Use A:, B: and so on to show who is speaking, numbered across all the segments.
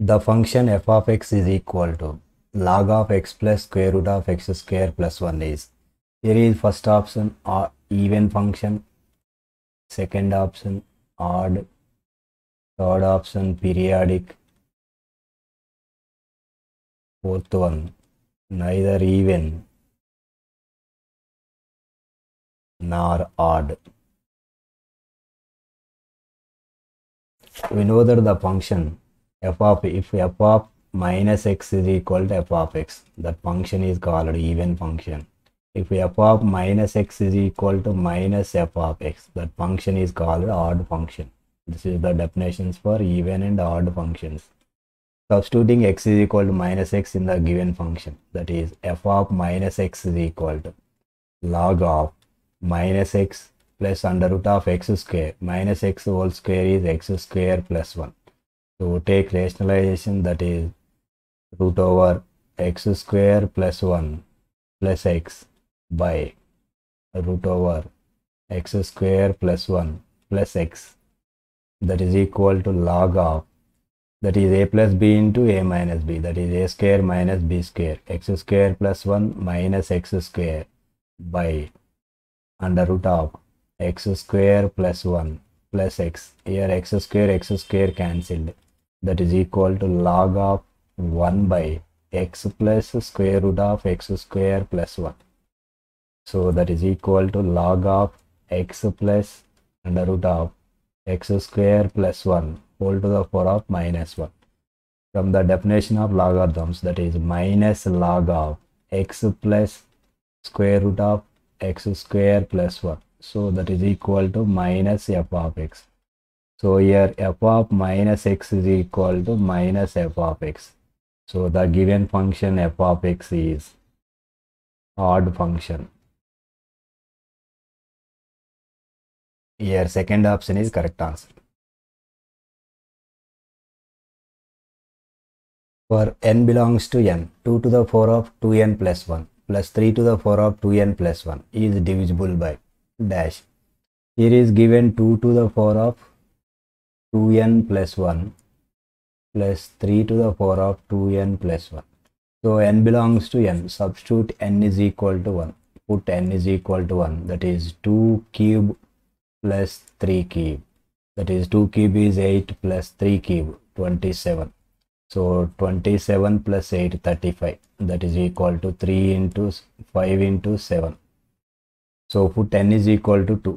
A: the function f of x is equal to log of x plus square root of x square plus 1 is here is first option or
B: even function second option odd third option periodic fourth one neither even nor odd we
C: know that the function f of if f of minus x is equal to f of
A: x that function is called even function if f of minus x is equal to minus f of x that function is called odd function this is the definitions for even and odd functions substituting x is equal to minus x in the given function that is f of minus x is equal to log of minus x plus under root of x square minus x whole square is x square plus 1 to take rationalization that is root over x square plus 1 plus x by root over x square plus 1 plus x that is equal to log of that is a plus b into a minus b that is a square minus b square x square plus 1 minus x square by under root of x square plus 1 plus x here x square x square cancelled that is equal to log of 1 by x plus square root of x square plus 1. So that is equal to log of x plus under root of x square plus 1 whole to the power of minus 1. From the definition of logarithms that is minus log of x plus square root of x square plus 1. So that is equal to minus f of x. So here f of
C: minus x is equal to minus f of x. So the given function f of
B: x is odd function. Here second option is correct answer. For n belongs to n, 2 to the
C: 4 of 2n plus 1 plus 3 to the 4 of 2n plus 1 is divisible by
A: dash. Here is given 2 to the 4 of 2n plus 1 plus 3 to the power of 2n plus 1 so n belongs to n substitute n is equal to 1 put n is equal to 1 that is 2 cube plus 3 cube that is 2 cube is 8 plus 3 cube 27 so 27 plus 8 35 that is equal to 3 into 5 into 7 so put n is equal to 2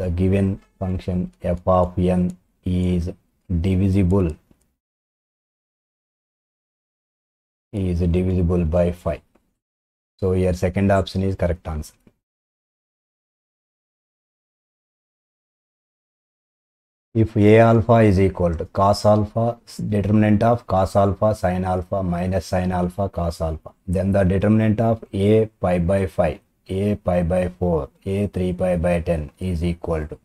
C: the given function f of n is divisible
B: is divisible by 5. So your second option is correct answer. If A alpha is equal to cos
C: alpha, determinant of cos alpha sin alpha minus sin alpha cos alpha, then
A: the determinant of A pi by 5 a pi by 4 a 3 pi by 10 is equal to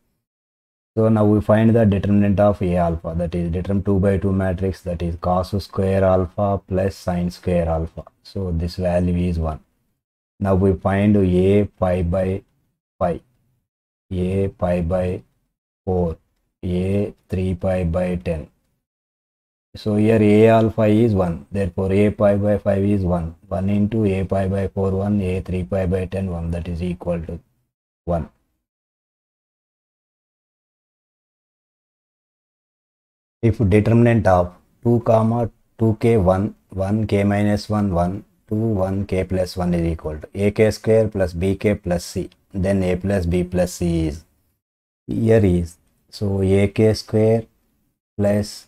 A: so now we find the determinant of a alpha that is determinant 2 by 2 matrix that is cos square alpha plus sine square alpha so this value is 1 now we find a pi by pi a pi by 4 a 3 pi by 10 so here A alpha is 1. Therefore A pi by 5 is 1. 1
B: into A pi by 4 1. A 3 pi by 10 1. That is equal to 1. If
C: determinant of 2 comma 2k 1 1 k minus 1 1 2 1
A: k plus 1 is equal to a k square plus b k plus c. Then a plus b plus c is here is so a k square plus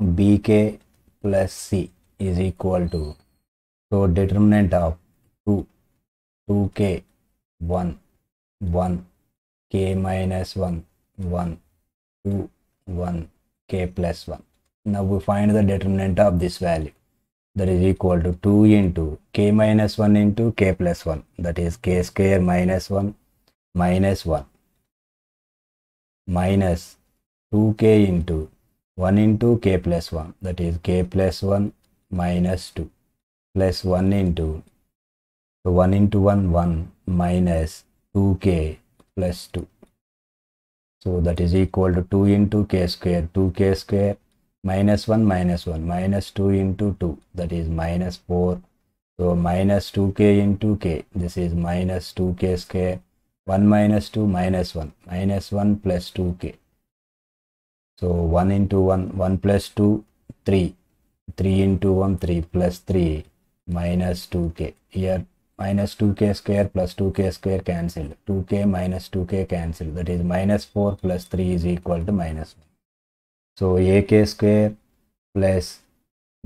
C: bk plus c is equal to so determinant of 2 2k 1 1
A: k minus 1 1 2 1 k plus 1 now we find the determinant of this value that is equal to 2 into k minus 1 into k plus 1 that is k square minus 1 minus 1 minus 2k into 1 into k plus 1 that is k plus 1 minus 2 plus 1 into so 1 into 1 1 minus 2k plus 2 so that is equal to 2 into k square 2k square minus 1 minus 1 minus 2 into 2 that is minus 4 so minus 2k into k this is minus 2k square 1 minus 2 minus 1 minus 1 plus 2k so 1 into 1, 1 plus 2, 3. 3 into 1, 3 plus 3 minus 2k. Here minus 2k square plus 2k square cancel. 2k minus 2k cancelled. cancel. is minus 4 plus 3 is equal to minus 1. So ak square plus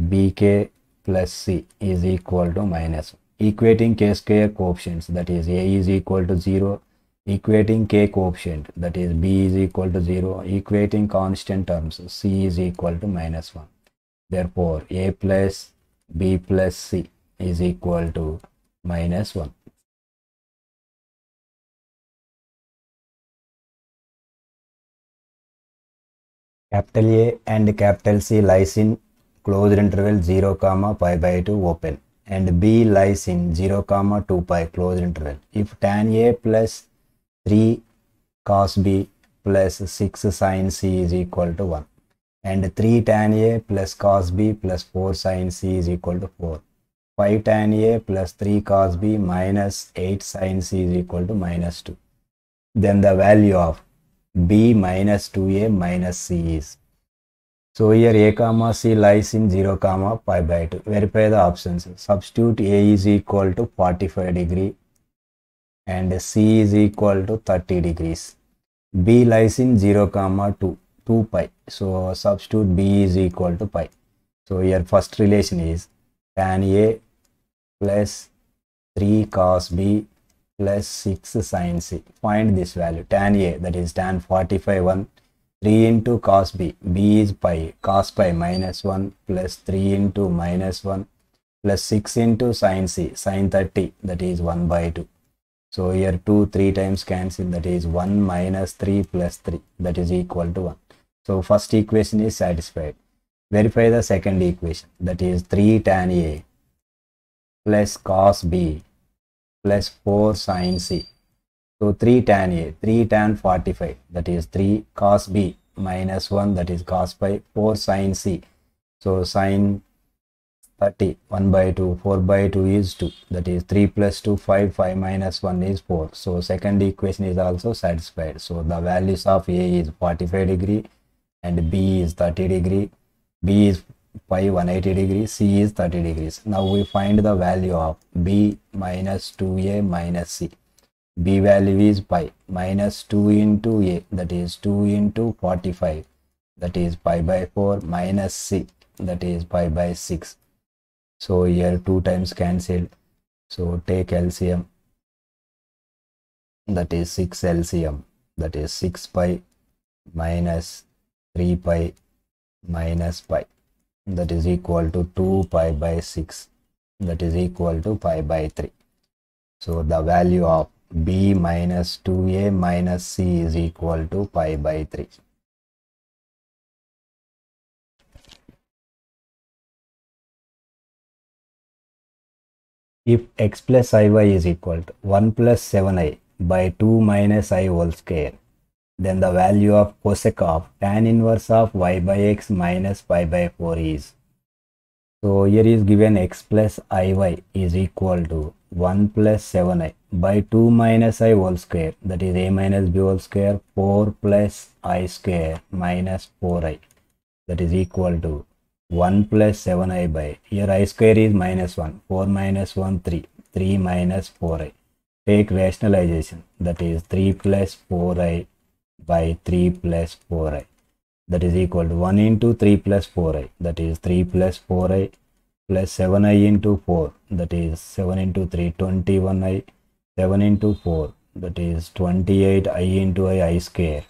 A: bk plus c is equal to minus 1. Equating k square coefficients that is a is equal to 0, equating k coefficient that is b is equal to 0 equating constant terms c is
C: equal to minus 1 therefore a plus b plus c is
B: equal to minus 1 capital A and
C: capital C lies in closed interval 0 comma pi by 2 open and
A: B lies in 0 comma 2 pi closed interval. If tan A plus 3 cos b plus 6 sin c is equal to 1 and 3 tan a plus cos b plus 4 sin c is equal to 4 5 tan a plus 3 cos b minus 8 sin c is equal to minus 2 then the value of b minus 2a minus c is so here a comma c lies in 0 comma pi by 2 verify the options substitute a is equal to 45 degree and C is equal to 30 degrees. B lies in 0 comma 2, 2 pi. So substitute B is equal to pi. So your first relation is tan A plus 3 cos B plus 6 sin C. Find this value tan A that is tan 45 1 3 into cos B. B is pi. Cos pi minus 1 plus 3 into minus 1 plus 6 into sin C. Sin 30 that is 1 by 2 so here 2, 3 times cancel that is 1 minus 3 plus 3 that is equal to 1. So first equation is satisfied. Verify the second equation that is 3 tan A plus cos B plus 4 sin C. So 3 tan A, 3 tan 45 that is 3 cos B minus 1 that is cos 5, 4 sin C. So sin 30 1 by 2 4 by 2 is 2 that is 3 plus 2 5 5 minus 1 is 4 so second equation is also satisfied so the values of a is 45 degree and b is 30 degree b is pi 180 degree c is 30 degrees now we find the value of b minus 2a minus c b value is pi minus 2 into a that is 2 into 45 that is pi by 4
C: minus c that is pi by 6 so here 2 times cancelled. So take LCM. That is 6 LCM. That is 6 pi minus 3 pi
A: minus pi. That is equal to 2 pi by 6. That is equal
C: to pi by 3. So the value of b minus 2a
B: minus c is equal to pi by 3.
C: if x plus iy is equal to 1 plus 7i by 2 minus i
A: whole square, then the value of cosec of tan inverse of y by x minus pi by 4 is. So here is given x plus iy is equal to 1 plus 7i by 2 minus i whole square that is a minus b whole square 4 plus i square minus 4i that is equal to 1 plus 7i by here i square is minus 1 4 minus 1 3 3 minus 4i take rationalization that is 3 plus 4i by 3 plus 4i that is equal to 1 into 3 plus 4i that is 3 plus 4i plus 7i into 4 that is 7 into 3 21i 7 into 4 that is 28i into i i square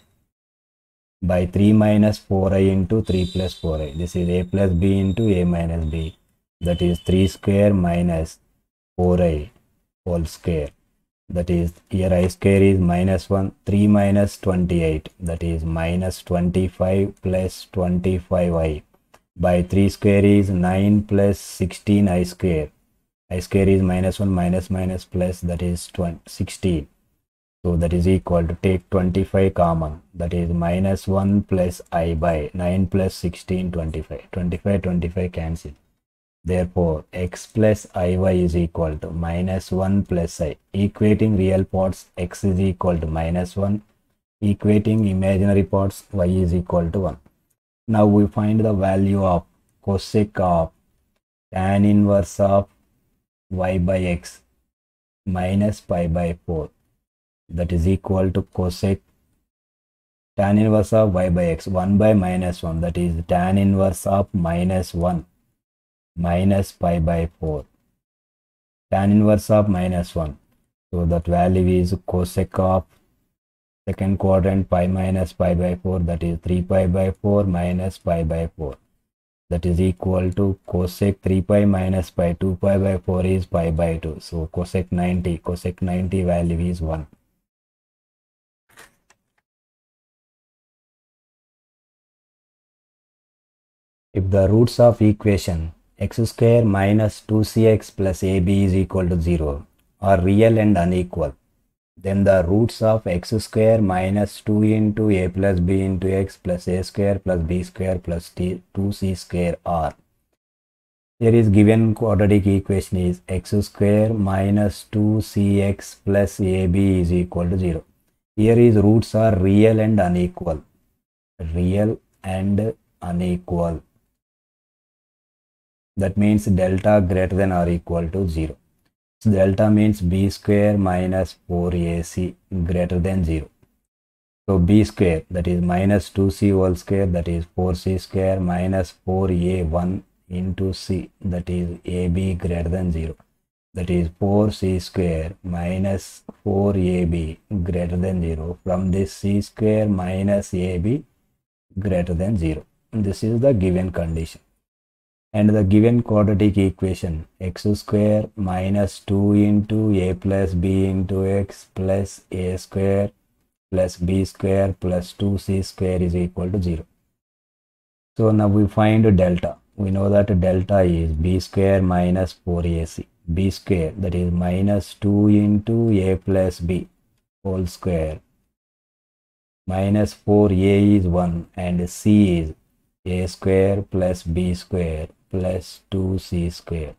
A: by 3 minus 4i into 3 plus 4i. This is a plus b into a minus b. That is 3 square minus 4i whole square. That is here i square is minus 1. 3 minus 28. That is minus 25 plus 25i. By 3 square is 9 plus 16i square. i square is minus 1 minus minus plus that is 20, 16. So that is equal to take 25 common that is minus 1 plus i by 9 plus 16 25 25 25 cancel. Therefore x plus iy is equal to minus 1 plus i equating real parts x is equal to minus 1 equating imaginary parts y is equal to 1. Now we find the value of cosec of tan inverse of y by x minus pi by 4 that is equal to cosec tan inverse of y by x 1 by minus 1 that is tan inverse of minus 1 minus pi by 4 tan inverse of minus 1 so that value is cosec of second quadrant pi minus pi by 4 that is 3 pi by 4 minus pi by 4 that is equal to cosec 3 pi minus pi 2 pi by 4 is pi
B: by 2 so cosec 90 cosec 90 value is 1
C: If the roots of equation x square minus 2cx plus ab
A: is equal to 0 are real and unequal, then the roots of x square minus 2 into a plus b into x plus a square plus b square 2c square are. Here is given quadratic equation is x square minus 2cx plus ab is equal to 0. Here is roots are real and unequal. Real and unequal that means delta greater than or equal to 0. So delta means b square minus 4ac greater than 0. So b square that is minus 2c whole square that is 4c square minus 4a1 into c that is ab greater than 0 that is 4c square minus 4ab greater than 0 from this c square minus ab greater than 0 this is the given condition and the given quadratic equation x square minus 2 into a plus b into x plus a square plus b square plus 2c square is equal to 0. So now we find delta. We know that delta is b square minus 4ac. b square that is minus 2 into a plus b whole square minus 4a is 1 and c is a square plus b square plus 2c square.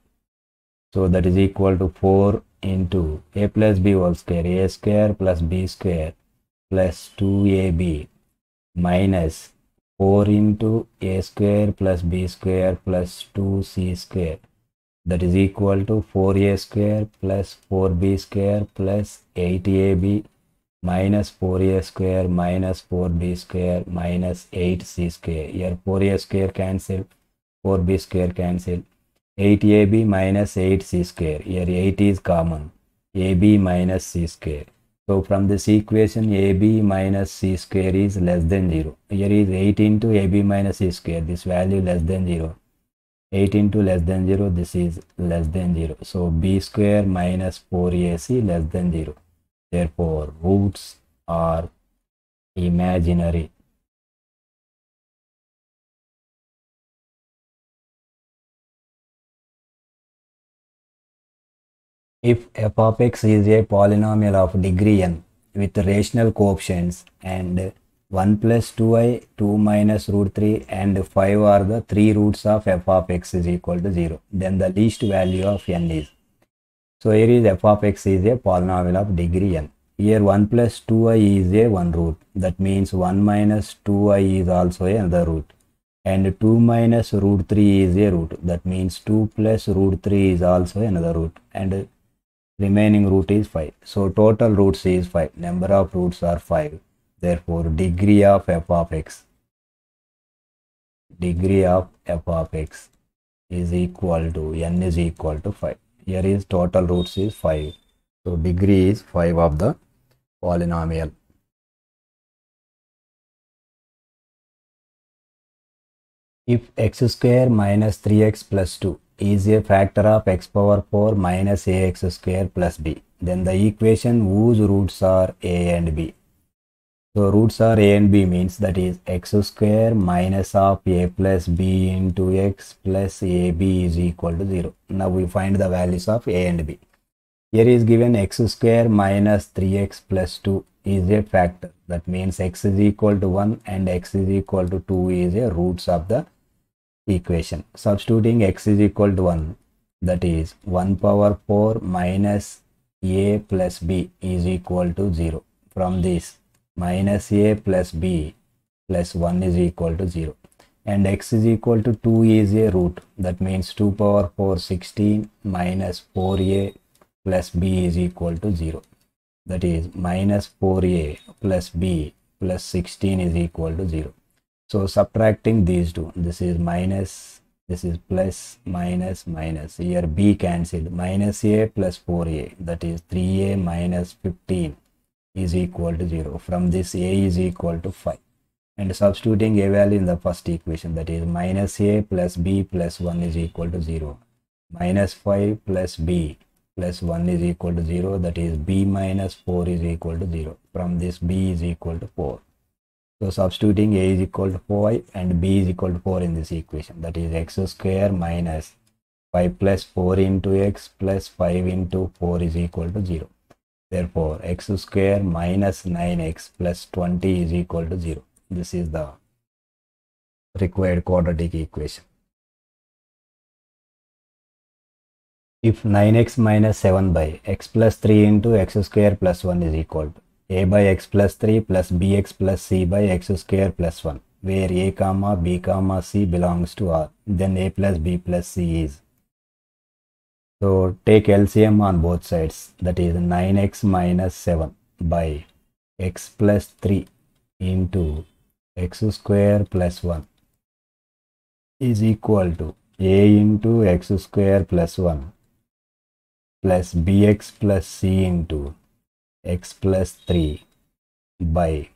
A: So that is equal to 4 into a plus b whole square, a square plus b square plus 2ab minus 4 into a square plus b square plus 2c square that is equal to 4a square plus 4b square plus 8ab minus 4a square minus 4b square minus 8c square. Here 4a square cancel 4b square cancel 8ab minus 8c square here 8 is common ab minus c square so from this equation ab minus c square is less than 0 here is 8 into ab minus c square this value less than 0 8 into less than 0 this is less than 0 so b
C: square minus 4ac less than 0 therefore roots are
B: imaginary If f of x is a polynomial of degree n with rational
A: coefficients and 1 plus 2i, 2 minus root 3 and 5 are the 3 roots of f of x is equal to 0. Then the least value of n is. So here is f of x is a polynomial of degree n. Here 1 plus 2i is a 1 root. That means 1 minus 2i is also another root. And 2 minus root 3 is a root. That means 2 plus root 3 is also another root. And remaining root is 5. So total roots is 5. Number of roots are 5. Therefore degree of f of x degree of f of x is equal to n is equal to 5. Here is total
B: roots is 5. So degree is 5 of the polynomial. If x square minus 3x plus 2 is a factor of x power 4 minus
A: ax square plus b. Then the equation whose roots are a and b. So roots are a and b means that is x square minus of a plus b into x plus ab is equal to 0. Now we find the values of a and b. Here is given x square minus 3x plus 2 is a factor. That means x is equal to 1 and x is equal to 2 is a roots of the equation. Substituting x is equal to 1 that is 1 power 4 minus a plus b is equal to 0. From this minus a plus b plus 1 is equal to 0 and x is equal to 2 is a root that means 2 power 4 16 minus 4a plus b is equal to 0 that is minus 4a plus b plus 16 is equal to 0 so subtracting these two, this is minus, this is plus, minus, minus. Here B cancelled, minus A plus 4A, that is 3A minus 15 is equal to 0. From this A is equal to 5. And substituting A value in the first equation, that is minus A plus B plus 1 is equal to 0. Minus 5 plus B plus 1 is equal to 0, that is B minus 4 is equal to 0. From this B is equal to 4. So substituting a is equal to 4y and b is equal to 4 in this equation. That is x square minus 5 plus 4 into x plus 5 into 4 is equal to 0. Therefore, x square minus 9x
B: plus 20 is equal to 0. This is the required quadratic equation.
C: If 9x minus 7 by x plus 3 into x square plus 1 is equal to a by x plus 3
A: plus bx plus c by x square plus 1 where a comma b comma c belongs to r then a plus b plus c is so take LCM on both sides that is 9x minus 7 by x plus 3 into x square plus 1 is equal to a into x square plus 1 plus bx plus c into x plus 3
C: by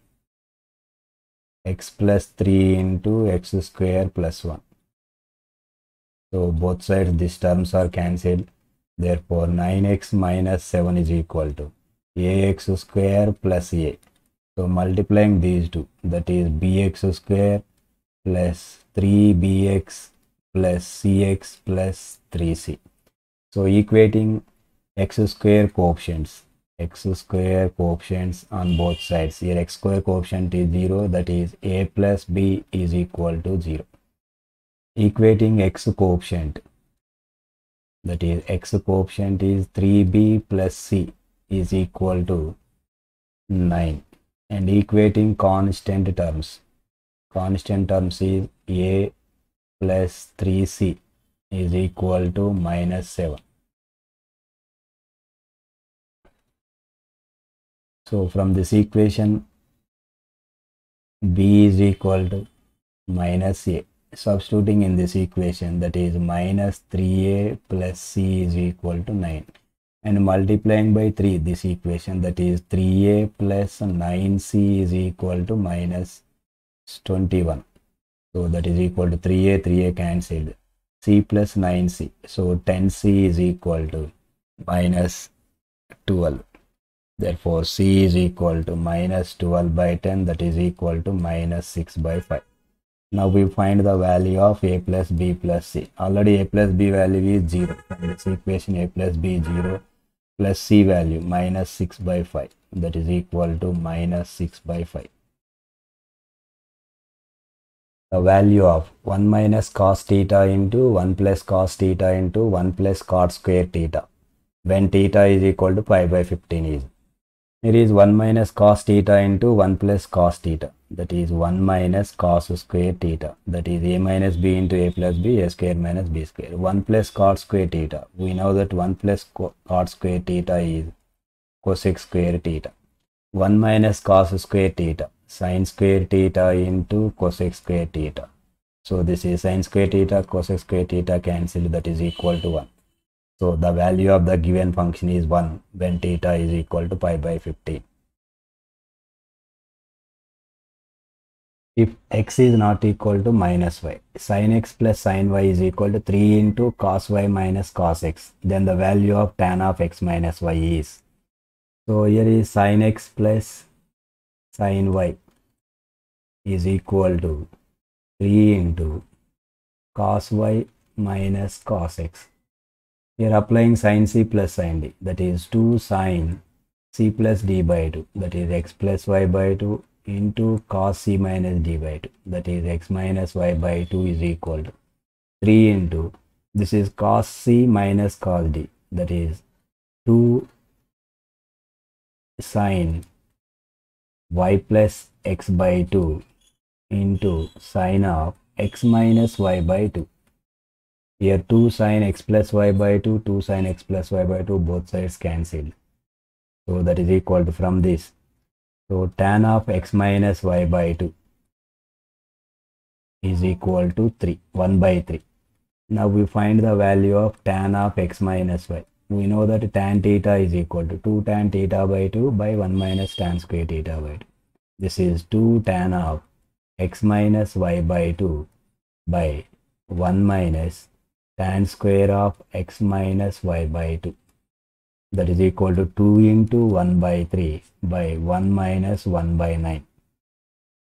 C: x plus 3 into x square plus 1. So both sides these terms are cancelled. Therefore
A: 9x minus 7 is equal to ax square plus a. So multiplying these two that is bx square plus 3bx plus cx plus 3c. So equating x square coefficients x square coefficients on both sides. Here x square coefficient is 0 that is a plus b is equal to 0. Equating x coefficient that is x coefficient is 3b plus c is equal to 9 and equating constant terms. Constant terms is a
C: plus 3c is equal to minus 7.
B: So from this equation, B is equal to minus A. Substituting
A: in this equation that is minus 3A plus C is equal to 9 and multiplying by 3 this equation that is 3A plus 9C is equal to minus 21. So that is equal to 3A, 3A cancelled. C plus 9C. So 10C is equal to minus 12. Therefore, C is equal to minus 12 by 10 that is equal to minus 6 by 5. Now we find the value of A plus B plus C. Already A plus B value is 0. From this equation A plus B 0
C: plus C value minus 6 by 5 that is equal to minus 6 by 5. The value of 1 minus cos theta into 1 plus cos theta into 1 plus cos square theta
A: when theta is equal to pi by 15 is it is 1 minus cos theta into 1 plus cos theta that is 1 minus cos square theta that is a minus b into a plus b a square minus b square 1 plus cos square theta we know that 1 plus cos square theta is cosec square theta 1 minus cos square theta sine square theta into cosec square theta so this is sine square theta cosec square theta cancel that is equal to 1 so the value of the given
C: function is 1 when theta is equal to pi by 15. If x is not equal to minus y, sin x
A: plus sin y is equal to 3 into cos y minus cos x, then the value of tan
C: of x minus y is. So here is sin x plus sin y is equal to 3 into cos y minus cos x we are applying sine c plus
A: sine d. That is 2 sine c plus d by 2. That is x plus y by 2 into cos c minus d by 2. That is x minus y by 2 is equal to
C: 3 into this is cos c minus cos d. That is 2 sine y plus x by 2 into sine of x minus y
A: by 2 here 2 sine x plus y by 2, 2 sine x plus y by 2,
C: both sides cancelled. So that is equal to from this. So tan of x minus y by 2 is equal to 3,
A: 1 by 3. Now we find the value of tan of x minus y. We know that tan theta is equal to 2 tan theta by 2 by 1 minus tan square theta by 2. This is 2 tan of x minus y by 2 by 1 minus tan square of x minus y by 2 that is equal to 2 into 1 by 3 by 1 minus 1 by 9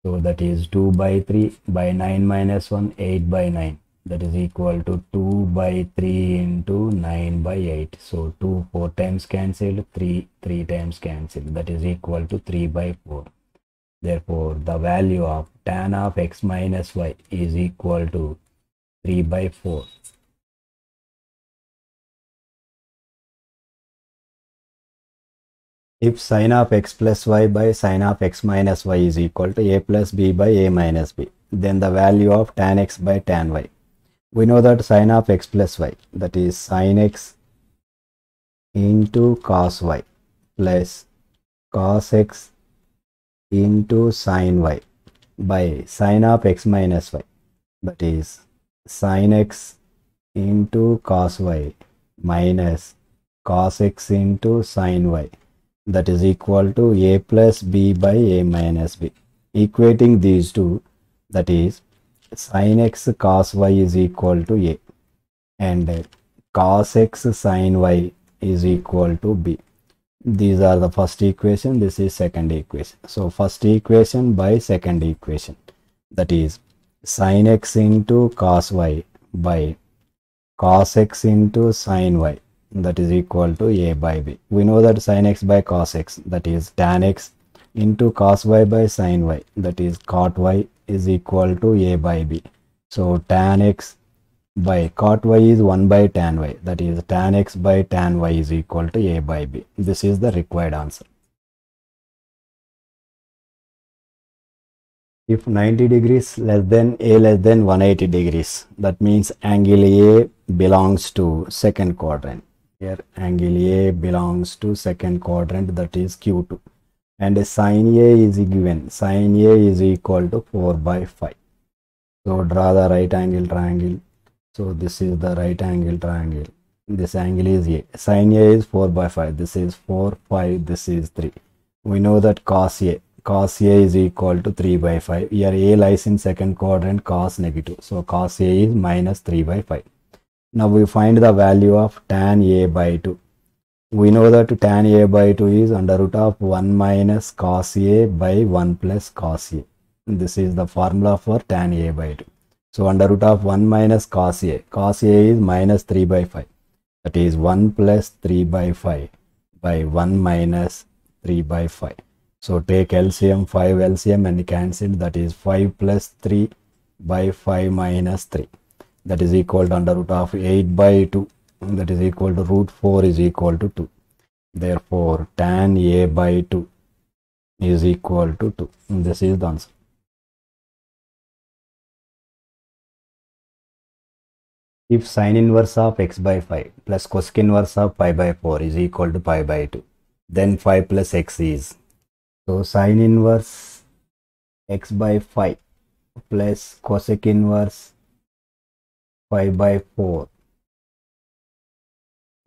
A: so that is 2 by 3 by 9 minus 1 8 by 9 that is equal to 2 by 3 into 9 by 8 so 2 4 times cancelled 3 3 times cancelled that is equal to 3 by 4
C: therefore the value of tan of x minus y is equal to
B: 3 by 4 if sine of x plus y by sine of x minus
A: y is equal to a plus b by a minus b then the value of tan x by tan y we know that sine of x plus y that is sine x into cos y plus cos x into sine y by sine of x minus y that is sine x into cos y minus cos x into sine y that is equal to a plus b by a minus b. Equating these two, that is sin x cos y is equal to a and cos x sin y is equal to b. These are the first equation, this is second equation. So first equation by second equation, that is sin x into cos y by cos x into sin y that is equal to a by b. We know that sin x by cos x that is tan x into cos y by sin y that is cot y is equal to a by b. So tan x by cot y is 1 by tan y that is tan x by tan y is equal
C: to a by b. This is the required answer. if 90 degrees less than a less than 180 degrees
A: that means angle a belongs to second quadrant here angle A belongs to second quadrant that is Q2 and sine A is given. Sine A is equal to 4 by 5. So draw the right angle triangle. So this is the right angle triangle. This angle is A. Sine A is 4 by 5. This is 4, 5, this is 3. We know that cos A cos A is equal to 3 by 5. Here A lies in second quadrant cos negative. So cos A is minus 3 by 5. Now we find the value of tan a by 2. We know that tan a by 2 is under root of 1 minus cos a by 1 plus cos a. This is the formula for tan a by 2. So under root of 1 minus cos a. Cos a is minus 3 by 5. That is 1 plus 3 by 5 by 1 minus 3 by 5. So take LCM 5 LCM and cancel that is 5 plus 3 by 5 minus 3 that is equal to under root of 8 by 2 that is equal to root 4 is equal to
B: 2 therefore tan a by 2 is equal to 2 this is the answer if sine inverse of x by 5 plus cosine inverse of pi by 4 is
A: equal to pi by 2 then 5 plus x is so sine inverse
C: x by 5 plus cosec inverse pi by 4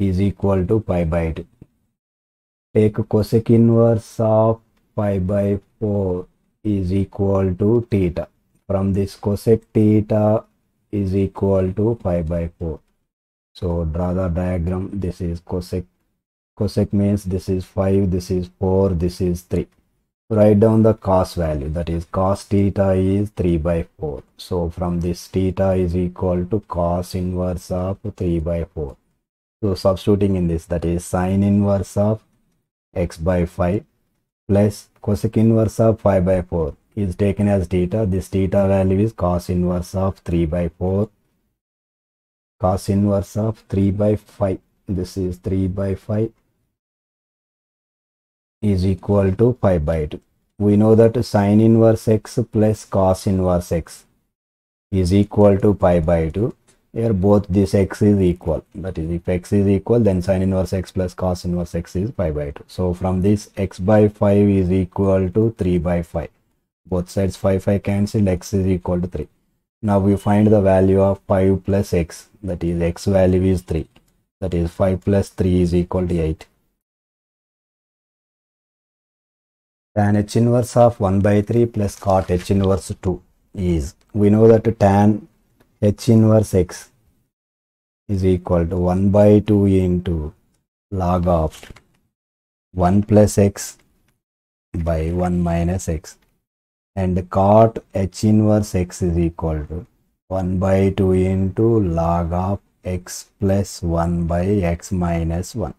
C: is equal to pi by 2. Take cosec inverse of pi by 4
A: is equal to theta. From this cosec theta is equal to pi by 4. So draw the diagram. This is cosec. Cosec means this is 5, this is 4, this is 3 write down the cos value that is cos theta is 3 by 4 so from this theta is equal to cos inverse of 3 by 4 so substituting in this that is sine inverse of x by 5 plus cosec inverse of 5 by 4 is taken as theta this theta value is cos inverse of 3 by 4
C: cos inverse of 3 by 5 this is 3 by 5 is equal to pi by 2. We know that
A: sine inverse x plus cos inverse x is equal to pi by 2. Here both this x is equal. That is if x is equal then sine inverse x plus cos inverse x is pi by 2. So from this x by 5 is equal to 3 by 5. Both sides 5 5 cancel x is equal to 3. Now we find the value of
C: 5 plus x that is x value is 3. That is 5 plus 3 is equal to 8. tan h inverse of 1 by 3 plus cot h inverse 2 is we know that tan h
A: inverse x is equal to 1 by 2 into log of 1 plus x by 1 minus x and cot h inverse x is equal to 1 by 2 into log of x plus 1 by x minus 1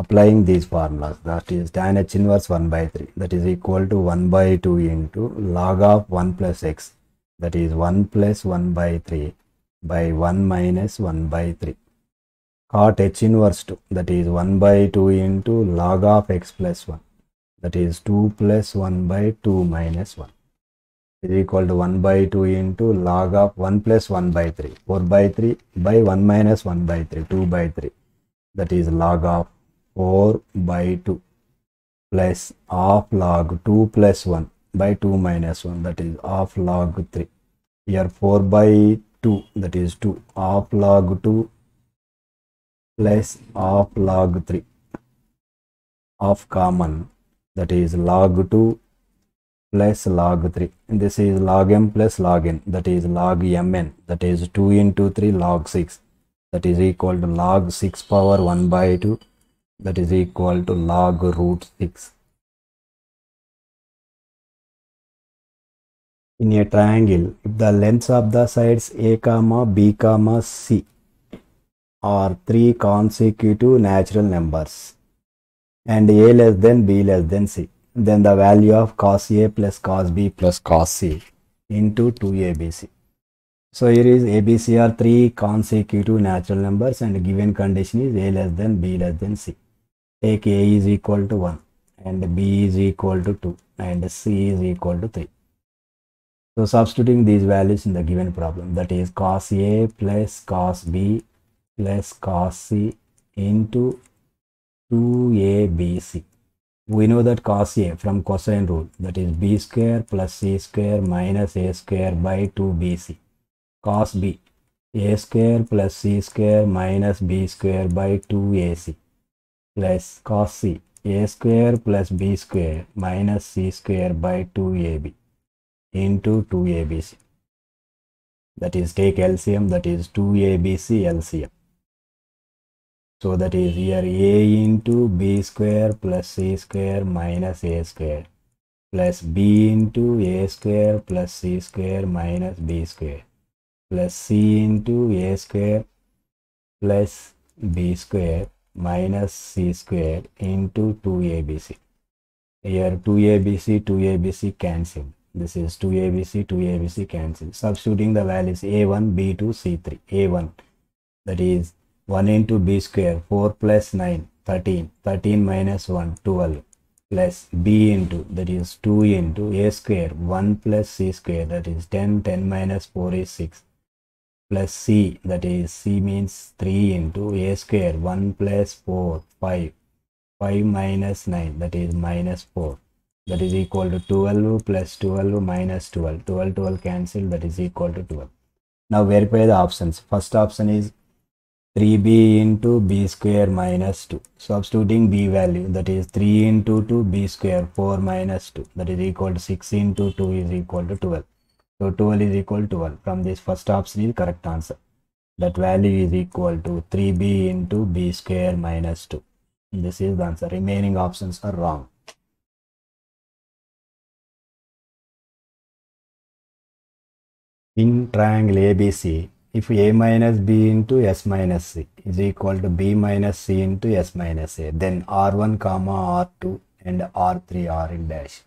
A: applying these formulas that is tan h inverse 1 by 3 that is equal to 1 by 2 into log of 1 plus x that is 1 plus 1 by 3 by 1 minus 1 by 3 cot h inverse 2 that is 1 by 2 into log of x plus 1 that is 2 plus 1 by 2 minus 1 is equal to 1 by 2 into log of 1 plus 1 by 3 4 by 3 by 1 minus 1 by 3 2 by 3 that is log of 4 by 2 plus half log 2 plus 1 by 2 minus 1 that is half log 3 here 4 by 2 that
C: is 2 half log 2 plus half log 3 of common that is log 2
A: plus log 3 and this is log m plus log n that is log mn that is 2
C: into 3 log 6 that is equal to log 6 power 1 by 2 that is equal to log root 6. In a triangle, if the lengths of the sides a comma
A: b comma c are three consecutive natural numbers and a less than b less than c, then the value of cos a plus cos b plus cos c into 2abc. So here is ABC are three consecutive natural numbers and given condition is A less than B less than C. take a is equal to 1 and b is equal to 2 and c is equal to 3 so substituting these values in the given problem that is cos a plus cos b plus cos c into 2abc we know that cos a from cosine rule that is b square plus c square minus a square by 2bc cos b a square plus c square minus b square by 2ac plus cos c a square plus b square minus c square by
C: 2ab into 2abc that is take LCM that is 2abc LCM so that is here a
A: into b square plus c square minus a square plus b into a square plus c square minus b square plus c into a square plus b square minus c square into 2abc. Here 2abc, 2abc cancel. This is 2abc, 2abc cancel. Substituting the values a1, b2, c3. a1 that is 1 into b square 4 plus 9 13 13 minus 1 12 plus b into that is 2 into a square 1 plus c square that is 10 10 minus 4 is 6 plus c that is c means 3 into a square 1 plus 4 5 5 minus 9 that is minus 4 that is equal to 12 plus 12 minus 12 12 12 cancel that is equal to 12 now verify the options first option is 3b into b square minus 2 substituting b value that is 3 into 2 b square 4 minus 2 that is equal to 6 into 2 is equal to 12 so 12 is equal to 12. From this first option is correct answer.
C: That value is equal to 3b into b square minus 2.
B: This is the answer. Remaining options are wrong. In triangle ABC, if
C: a minus b into s minus c is equal to b minus c into s minus a,
A: then r1 comma r2 and r3 are in dash.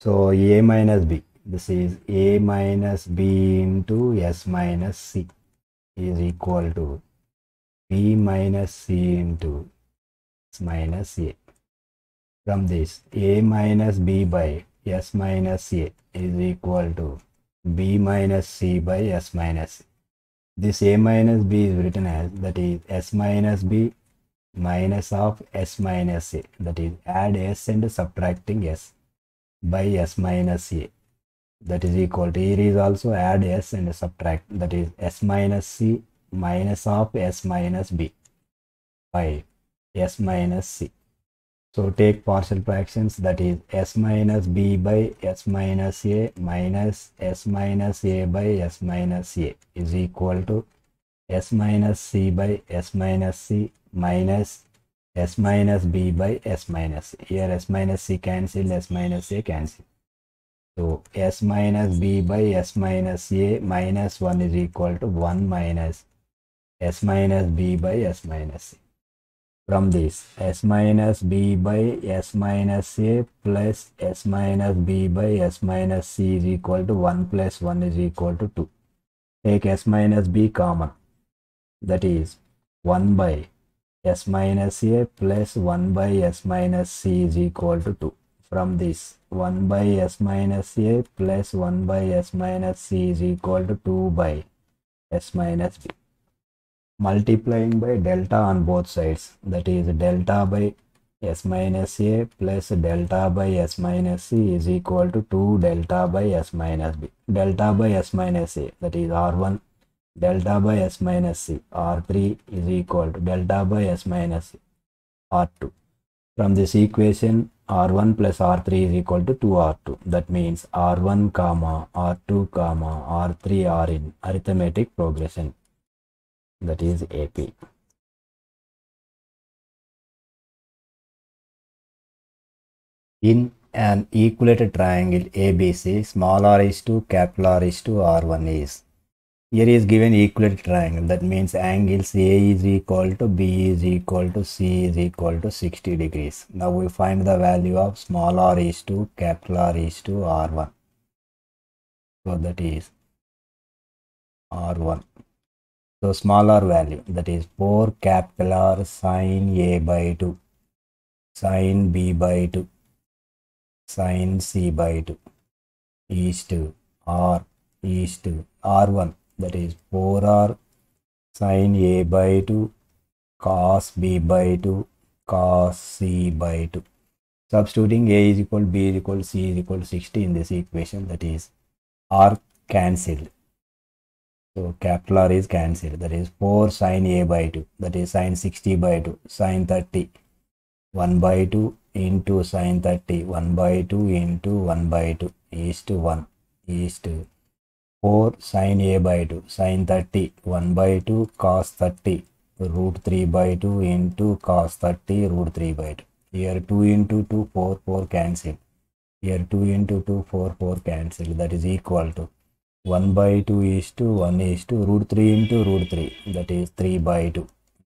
A: So a minus b this is a minus b into s minus c is equal to b minus c into s minus a from this a minus b by s minus a is equal to b minus c by s minus this a minus b is written as that is s minus b minus of s minus a that is add s and subtracting s by s minus a that is equal to here is also add s and subtract that is s minus c minus of s minus b by s minus c so take partial fractions that is s minus b by s minus a minus s minus a by s minus a is equal to s minus c by s minus c minus s minus b by s minus here s minus c cancel s minus a cancel so s minus b by s minus a minus 1 is equal to 1 minus s minus b by s minus a. From this, s minus b by s minus a plus s minus b by s minus c is equal to 1 plus 1 is equal to 2. Take s minus b common. That is 1 by s minus a plus 1 by s minus c is equal to 2 from this 1 by s minus a plus 1 by s minus c is equal to 2 by s minus b multiplying by delta on both sides that is delta by s minus a plus delta by s minus c is equal to 2 delta by s minus b delta by s minus a that is r1 delta by s minus c r3 is equal to delta by s minus c r2 from this equation r1 plus r3 is equal to 2r2 that
C: means r1 comma r2 comma r3 are in arithmetic progression
B: that is ap in an equilateral triangle
C: abc small r is to capital r is to r1 is here is given
A: equilateral triangle. That means angles A is equal to B is equal to C is equal
C: to 60 degrees. Now we find the value of small r is to capital R is to R1. So that is R1. So small r value that is 4 capital R sine A by
A: 2 sine B by 2 sine C by 2 is to R is to R1 that is 4r sine a by 2 cos b by 2 cos c by 2 substituting a is equal b is equal c is equal 60 in this equation that is r cancelled so capital r is cancelled that is 4 sine a by 2 that is sine 60 by 2 sine 30 1 by 2 into sine 30 1 by 2 into 1 by 2 is to 1 is to four sine A by two sine thirty one by two cos thirty root three by two into cos thirty root three by two here two into two four four cancel here two into two four four cancel that is equal to one by two is to one is to root three into root three that is three by two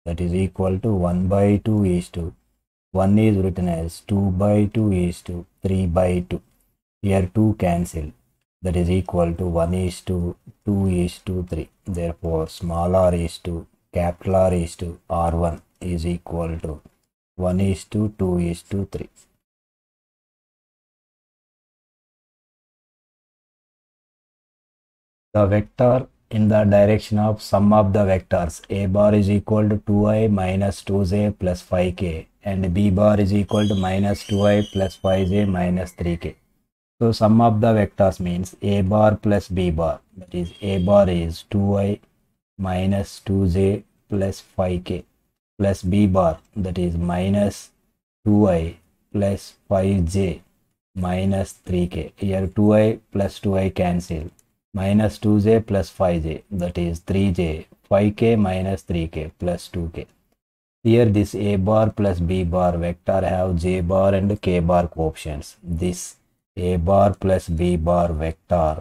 A: that is equal to one by two is to one is return as two by two is to three by two here two cancel that is equal to 1 is to 2 is to 3 therefore
C: small r is to capital R is to R1 is equal to
B: 1 is to 2 is to 3. The vector in the direction of
C: sum of the vectors a bar is equal to 2i minus 2j plus 5k
A: and b bar is equal to minus 2i plus 5j minus 3k. So sum of the vectors means a bar plus b bar. That is a bar is 2i minus 2j plus 5k plus b bar that is minus 2i plus 5j minus 3k. Here 2i plus 2i cancel. Minus 2j plus 5j that is 3j 5k minus 3k plus 2k. Here this a bar plus b bar vector have j bar and k bar coefficients. This a bar plus
B: b bar vector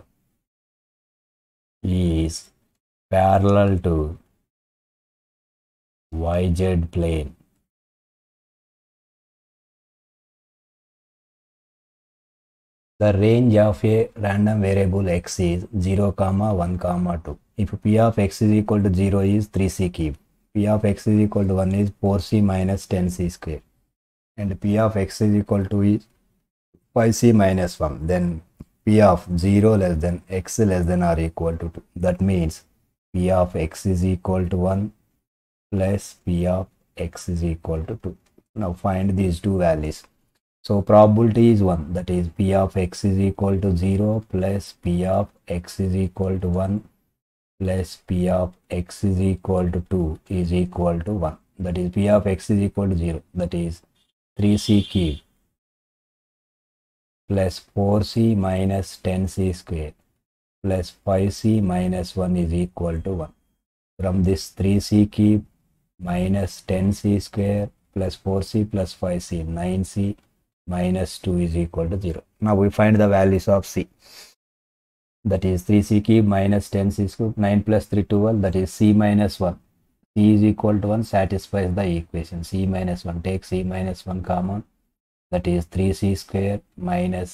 B: is parallel to yz plane. The range
C: of a random variable x is 0, comma 1, comma 2. If p of x is
A: equal to 0 is 3c cube. p of x is equal to 1 is 4c minus 10c square. And p of x is equal to is 5c minus 1 then p of 0 less than x less than or equal to 2 that means p of x is equal to 1 plus p of x is equal to 2 now find these two values so probability is 1 that is p of x is equal to 0 plus p of x is equal to 1 plus p of x is equal to 2 is equal to 1 that is p of x is equal to 0 that is 3c cube plus 4c minus 10c square plus 5c minus 1 is equal to 1. From this 3c cube minus 10c square plus 4c plus 5c 9c minus 2 is equal to 0. Now we find the values of c. That is 3c cube minus 10c square, 9 plus 3 12 that is c minus 1. c is equal to 1 satisfies the equation c minus 1 take c minus 1 common that is 3c square minus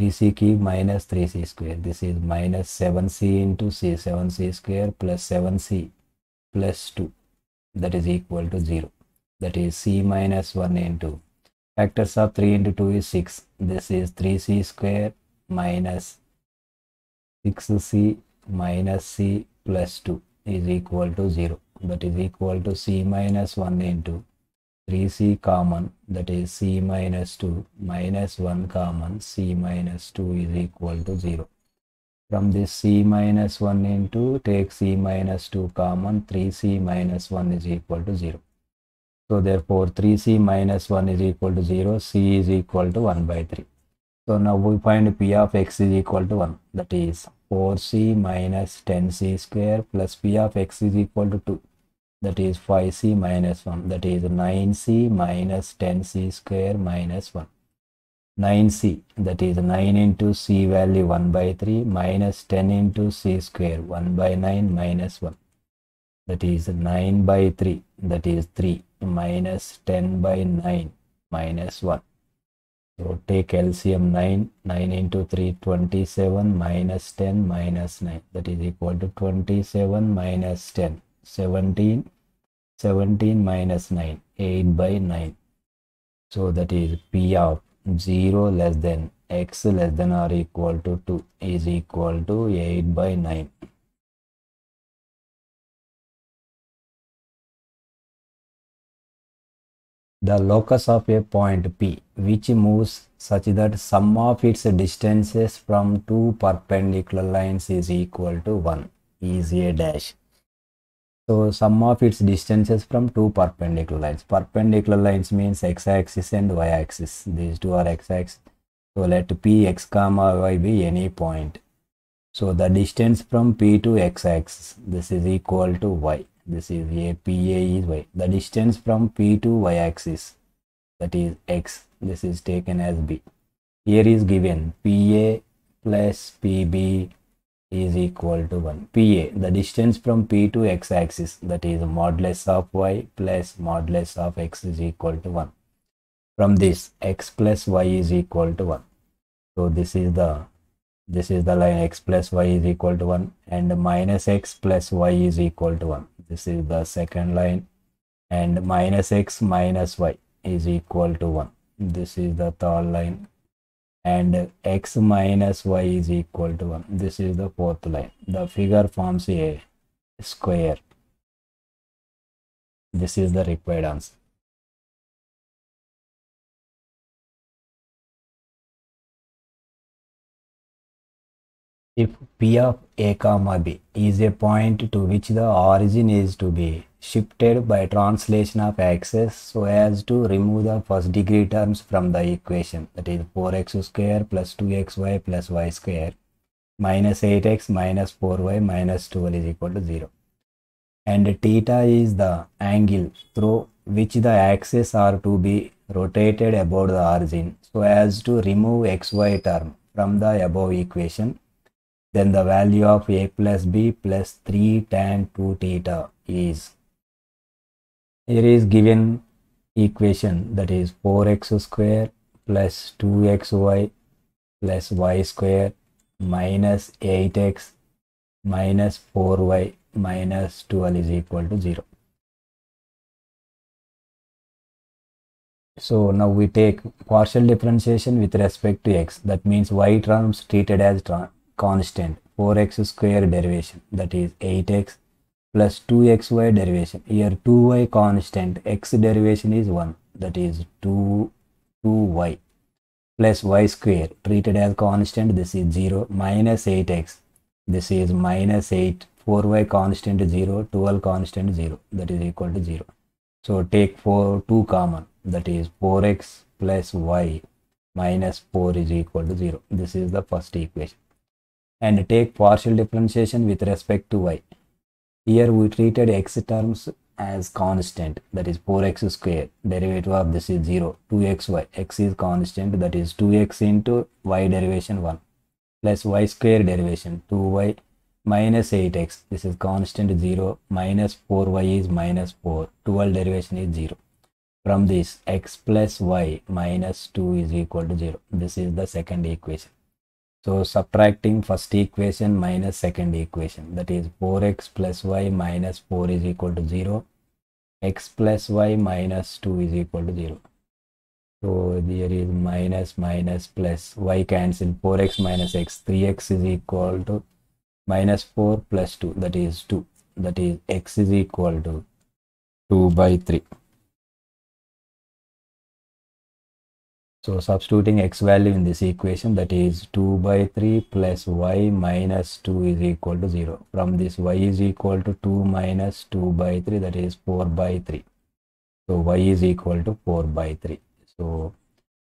A: 3c cube minus 3c square. This is minus 7c into c, 7c square plus 7c plus 2 that is equal to 0. That is c minus 1 into factors of 3 into 2 is 6. This is 3c square minus 6c minus c plus 2 is equal to 0. That is equal to c minus 1 into 3c common that is c minus 2 minus 1 common c minus 2 is equal to 0 from this c minus 1 into take c minus 2 common 3c minus 1 is equal to 0 so therefore 3c minus 1 is equal to 0 c is equal to 1 by 3 so now we find p of x is equal to 1 that is 4c minus 10c square plus p of x is equal to 2 that is 5c minus 1 that is 9c minus 10c square minus 1 9c that is 9 into c value 1 by 3 minus 10 into c square 1 by 9 minus 1 that is 9 by 3 that is 3 minus 10 by 9 minus 1 so take LCM 9, 9 into 3, 27 minus 10 minus 9. That is equal to 27 minus 10 17 17 minus 9 8 by 9 so that is p of 0 less than x
B: less than or equal to 2 is equal to 8 by 9 the locus of a point P which moves such that sum of its
A: distances from two perpendicular lines is equal to 1 is a dash. So sum of its distances from two perpendicular lines. Perpendicular lines means x-axis and y-axis. These two are x-axis. So let P x comma y be any point. So the distance from P to x-axis, this is equal to y. This is a P a PA is y. The distance from P to y-axis, that is x. This is taken as b. Here is given PA plus PB is equal to 1 PA the distance from P to x axis that is modulus of y plus modulus of x is equal to 1 from this x plus y is equal to 1 so this is the this is the line x plus y is equal to 1 and minus x plus y is equal to 1 this is the second line and minus x minus y is equal to 1 this is the third line and x minus y is equal to 1. This is the fourth line. The figure forms a
B: square. This is the required answer. If P of a comma b is a
A: point to which the origin is to be shifted by translation of axes so as to remove the first degree terms from the equation that is 4x square plus 2xy plus y square minus 8x minus 4y minus 12 is equal to 0 and theta is the angle through which the axes are to be rotated about the origin so as to remove xy term from the above equation then the value of a plus b plus 3 tan 2 theta is here is given equation that is 4x square plus 2xy
C: plus y square minus 8x minus 4y minus 12 is equal to 0. So now we take partial differentiation with respect to x. That means
A: y terms treated as constant. 4x square derivation that is 8x plus 2xy derivation. Here 2y constant, x derivation is 1, that is 2, 2y plus y square treated as constant, this is 0, minus 8x, this is minus 8, 4y constant 0, 12 constant 0, that is equal to 0. So take 4, 2 common, that is 4x plus y minus 4 is equal to 0. This is the first equation. And take partial differentiation with respect to y. Here we treated x terms as constant, that is 4x square, derivative of this is 0, 2xy, x is constant, that is 2x into y derivation 1, plus y square derivation 2y minus 8x, this is constant 0, minus 4y is minus 4, 12 derivation is 0. From this, x plus y minus 2 is equal to 0. This is the second equation. So subtracting first equation minus second equation that is 4x plus y minus 4 is equal to 0 x plus y minus 2 is equal to 0. So there is minus minus plus y cancel 4x minus x 3x is equal to minus 4 plus 2 that is
C: 2 that is x is equal to 2 by 3. So substituting x value in this equation that
A: is 2 by 3 plus y minus 2 is equal to 0. From this y is equal to 2 minus 2 by 3 that is 4 by 3. So y is equal to 4 by 3. So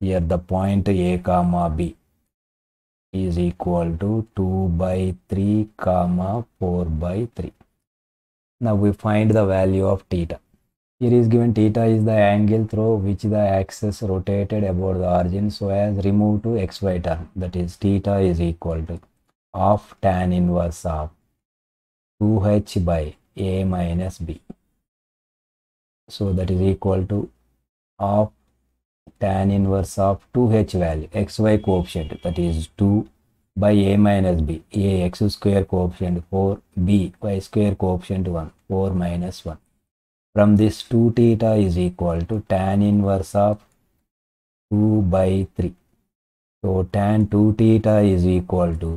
A: here the point a comma b is equal to 2 by 3 comma 4 by 3. Now we find the value of theta. Here is given theta is the angle through which the axis rotated about the origin so as remove to xy term that is theta is equal to half tan inverse of 2h by a minus b. So that is equal to half tan inverse of 2h value xy coefficient that is 2 by a minus b a x square coefficient 4 b y square coefficient 1 4 minus 1 from this 2 theta is equal to tan inverse of 2 by 3. So tan 2 theta is equal to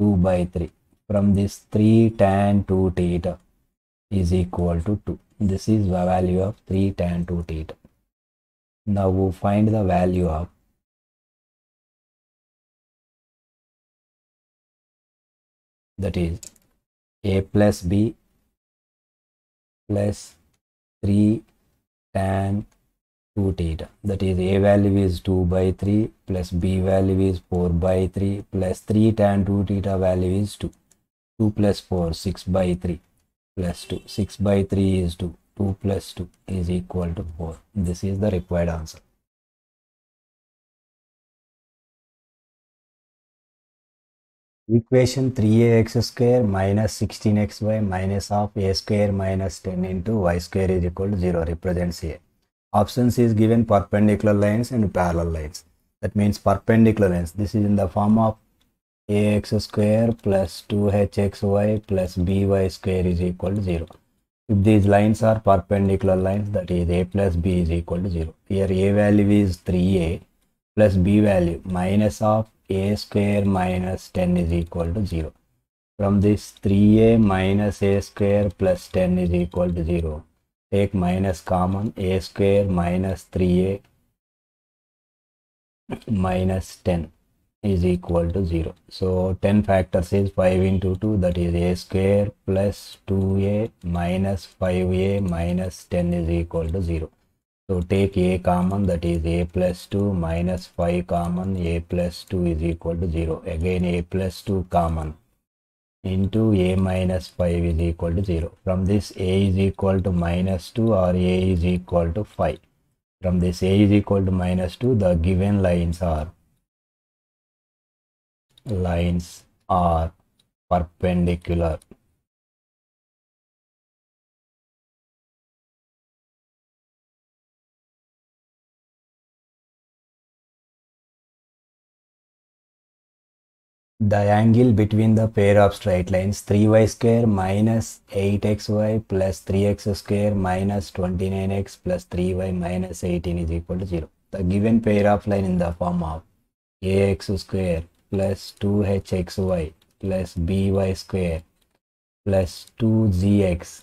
A: 2 by 3. From this 3 tan 2
C: theta is equal to 2. This is the value of 3 tan 2 theta.
B: Now we we'll find the value of that is a plus b plus 3 tan
C: 2 theta that is a value is 2 by 3 plus b value is 4
A: by 3 plus 3 tan 2 theta value is 2 2 plus 4 6 by
C: 3 plus 2 6 by 3 is 2 2 plus 2 is equal to 4
B: this is the required answer equation 3ax square minus 16x y
A: minus of a square minus 10 into y square is equal to 0 represents here. options is given perpendicular lines and parallel lines. That means perpendicular lines. This is in the form of ax square plus 2hxy plus by square is equal to 0. If these lines are perpendicular lines that is a plus b is equal to 0. Here a value is 3a plus b value minus of a square minus 10 is equal to 0. From this 3a minus a square plus 10 is equal to 0. Take minus common a square minus 3a minus 10 is equal to 0. So 10 factors is 5 into 2 that is a square plus 2a minus 5a minus 10 is equal to 0. So take a common that is a plus 2 minus 5 common a plus 2 is equal to 0. Again a plus 2 common into a minus 5 is equal to 0. From this a is equal to minus 2 or a is equal to 5.
C: From this a is equal to minus 2 the given lines are
B: lines are perpendicular the angle between the pair of straight lines 3y square minus
A: 8xy plus 3x square minus 29x plus 3y minus 18 is equal to 0. The given pair of line in the form of ax square plus 2hxy plus by square plus 2gx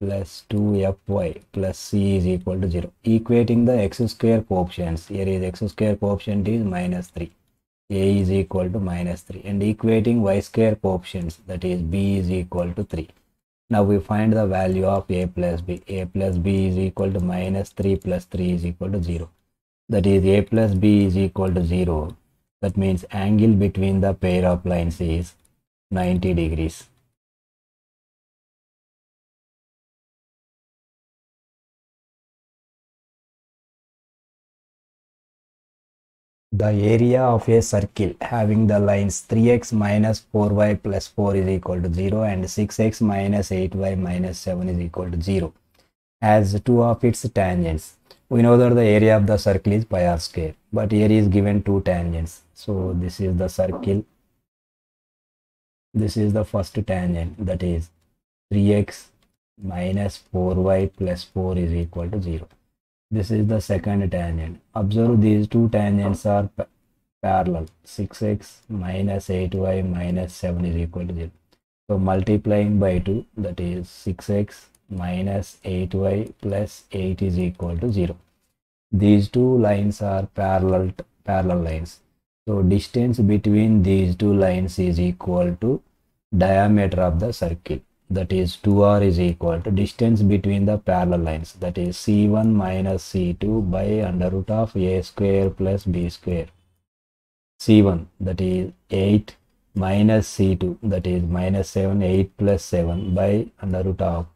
A: plus 2fy plus c is equal to 0. Equating the x square coefficients, here is x square coefficient is minus 3 a is equal to minus 3 and equating y square coefficients that is b is equal to 3. Now we find the value of a plus b. a plus b is equal to minus 3 plus 3 is equal to 0. That is a plus b is equal to 0. That means angle
B: between the pair of lines is 90 degrees. the area of a circle
C: having the lines 3x minus 4y plus 4 is equal to 0 and 6x minus
A: 8y minus 7 is equal to 0 as two of its tangents. We know that the area of the circle is pi r square but here is given two tangents. So this is the
C: circle. This is the first tangent that is 3x minus 4y plus 4 is equal to 0. This is
A: the second tangent. Observe these two tangents are parallel. 6x minus 8y minus 7 is equal to 0. So multiplying by 2 that is 6x minus 8y plus 8 is equal to 0. These two lines are parallel, parallel lines. So distance between these two lines is equal to diameter of the circle that is 2r is equal to distance between the parallel lines that is c1 minus c2 by under root of a square plus b square c1 that is 8 minus c2 that is minus 7 8 plus 7 by under root of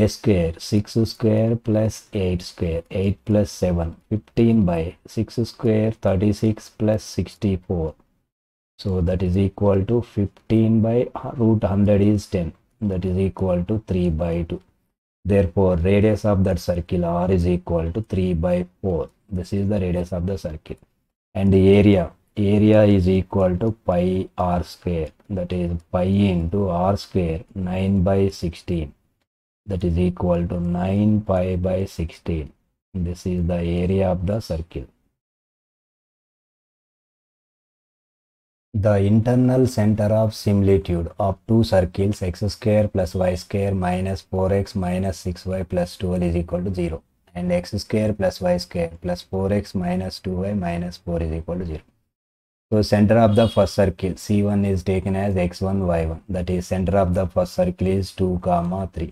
A: a square 6 square plus 8 square 8 plus 7 15 by 6 square 36 plus 64 so that is equal to 15 by root 100 is 10 that is equal to 3 by 2 therefore radius of that circle r is equal to 3 by 4 this is the radius of the circle and the area area is equal to pi r square that is pi into r square 9 by
C: 16 that is equal to 9 pi by 16 this is the area of the circle the internal center of similitude of two circles x square plus y
A: square minus 4x minus 6y plus 12 is equal to 0 and x square plus y square plus 4x minus 2y minus 4 is equal to 0. So center of the first circle C1 is taken as x1 y1 that is center of the first circle is 2 comma 3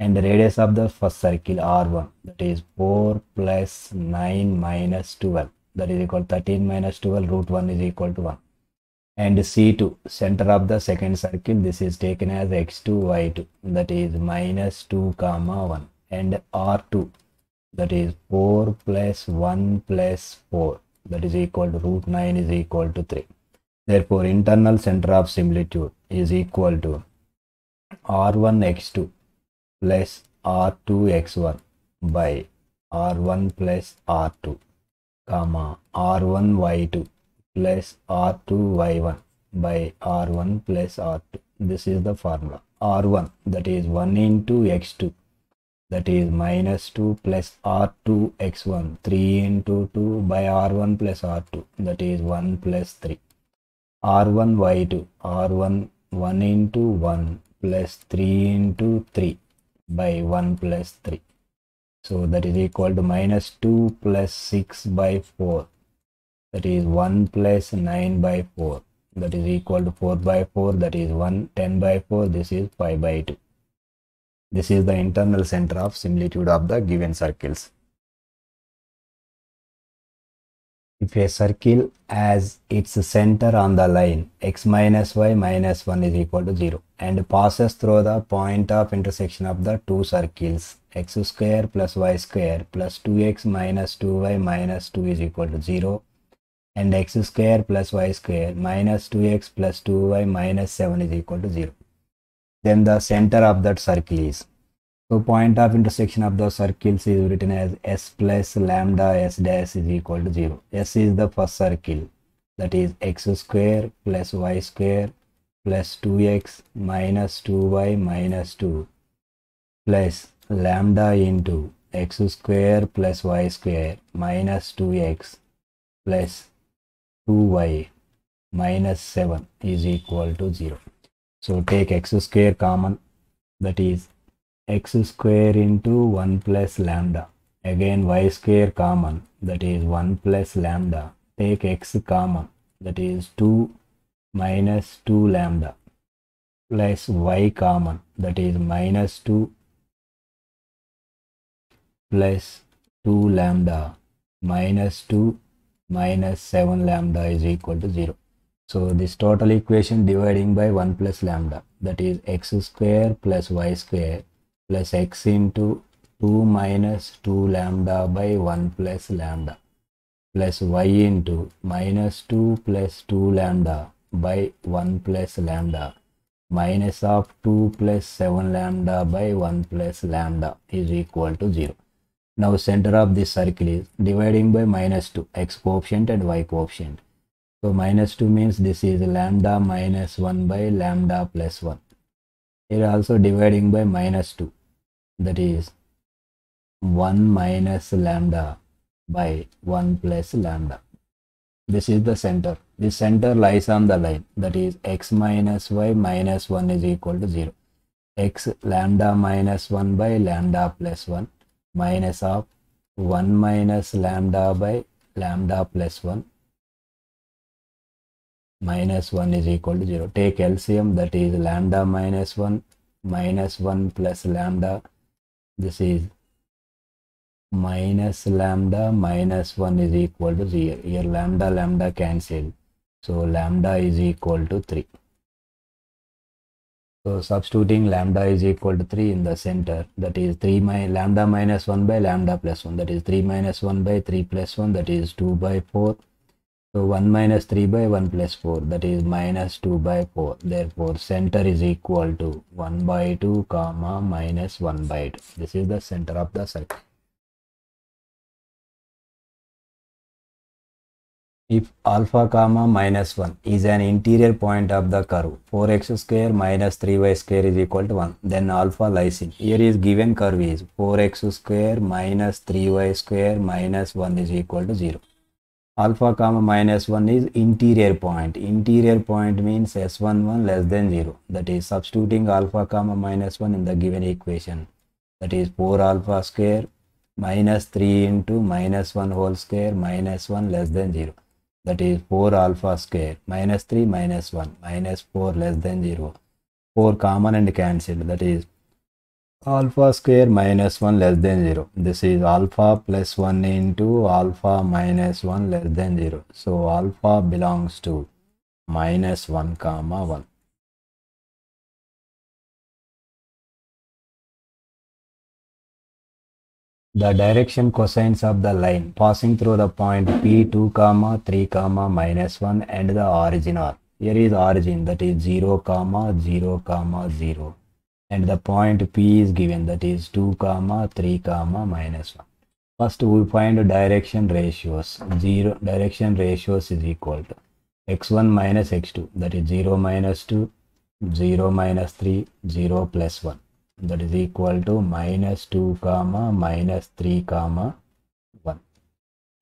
A: and the radius of the first circle r1 that is 4 plus 9 minus 12 that is equal to 13 minus 12 root 1 is equal to 1 and C2 center of the second circle this is taken as x2 y2 that is minus 2 comma 1 and R2 that is 4 plus 1 plus 4 that is equal to root 9 is equal to 3 therefore internal center of similitude is equal to R1 x2 plus R2 x1 by R1 plus R2 comma R1 y2 plus R2 Y1 by R1 plus R2. This is the formula. R1 that is 1 into X2 that is minus 2 plus R2 X1 3 into 2 by R1 plus R2 that is 1 plus 3 R1 Y2 R1 1 into 1 plus 3 into 3 by 1 plus 3 so that is equal to minus 2 plus 6 by 4 that is 1 plus 9 by 4 that is equal to 4 by 4 that is 1 10 by 4 this is 5 by 2
C: this is the internal center of similitude of the given circles if a circle has its center
A: on the line x minus y minus 1 is equal to 0 and passes through the point of intersection of the two circles x square plus y square plus 2x minus 2y minus 2 is equal to 0 and x square plus y square minus 2x plus 2y minus 7 is equal to 0. Then the center of that circle is. So point of intersection of those circles is written as s plus lambda s dash is equal to 0. s is the first circle that is x square plus y square plus 2x minus 2y minus 2 plus lambda into x square plus y square minus 2x plus 2y minus 7 is equal to 0. So take x square common that is x square into 1 plus lambda again y square common that is 1 plus lambda take x common that is 2
C: minus 2 lambda plus y common that is minus 2 plus 2 lambda minus 2 minus 7 lambda is equal to 0.
A: So this total equation dividing by 1 plus lambda that is x square plus y square plus x into 2 minus 2 lambda by 1 plus lambda plus y into minus 2 plus 2 lambda by 1 plus lambda minus of 2 plus 7 lambda by 1 plus lambda is equal to 0. Now center of this circle is dividing by minus 2, x coefficient and y coefficient. So minus 2 means this is lambda minus 1 by lambda plus 1. Here also dividing by minus 2, that is 1 minus lambda by 1 plus lambda. This is the center. The center lies on the line, that is x minus y minus 1 is equal to 0. x lambda minus 1 by lambda plus 1 minus of 1 minus lambda by lambda plus 1 minus 1 is equal to 0. Take LCM that is lambda minus 1 minus 1 plus lambda. This is minus lambda minus 1 is equal to 0. Here lambda lambda cancel. So lambda is equal to 3. So substituting lambda is equal to 3 in the center that is 3 my lambda minus 1 by lambda plus 1 that is 3 minus 1 by 3 plus 1 that is 2 by 4. So 1 minus 3 by 1 plus 4 that is minus 2 by 4 therefore center is equal to 1 by 2
C: comma minus 1 by 2 this is the center of the circle. if alpha comma minus 1
A: is an interior point of the curve 4x square minus 3y square is equal to 1 then alpha lies in here is given curve is 4x square minus 3y square minus 1 is equal to 0 alpha comma minus 1 is interior point interior point means s11 less than 0 that is substituting alpha comma minus 1 in the given equation that is 4 alpha square minus 3 into minus 1 whole square minus 1 less than 0 that is 4 alpha square minus 3 minus 1 minus 4 less than 0 4 common and cancelled that is alpha square minus 1 less than 0 this is alpha plus 1
C: into alpha minus 1 less than 0 so alpha belongs to
B: minus 1 comma 1 the direction cosines of the
C: line passing through the point P2, comma 3, comma minus 1 and the origin
A: R. Here is origin that is 0, comma 0, comma 0 and the point P is given that is 2, comma 3, comma minus 1. First we find direction ratios. 0 direction ratios is equal to x1 minus x2 that is 0 minus 2, 0 minus 3, 0 plus 1 that is equal to minus 2 comma minus 3 comma 1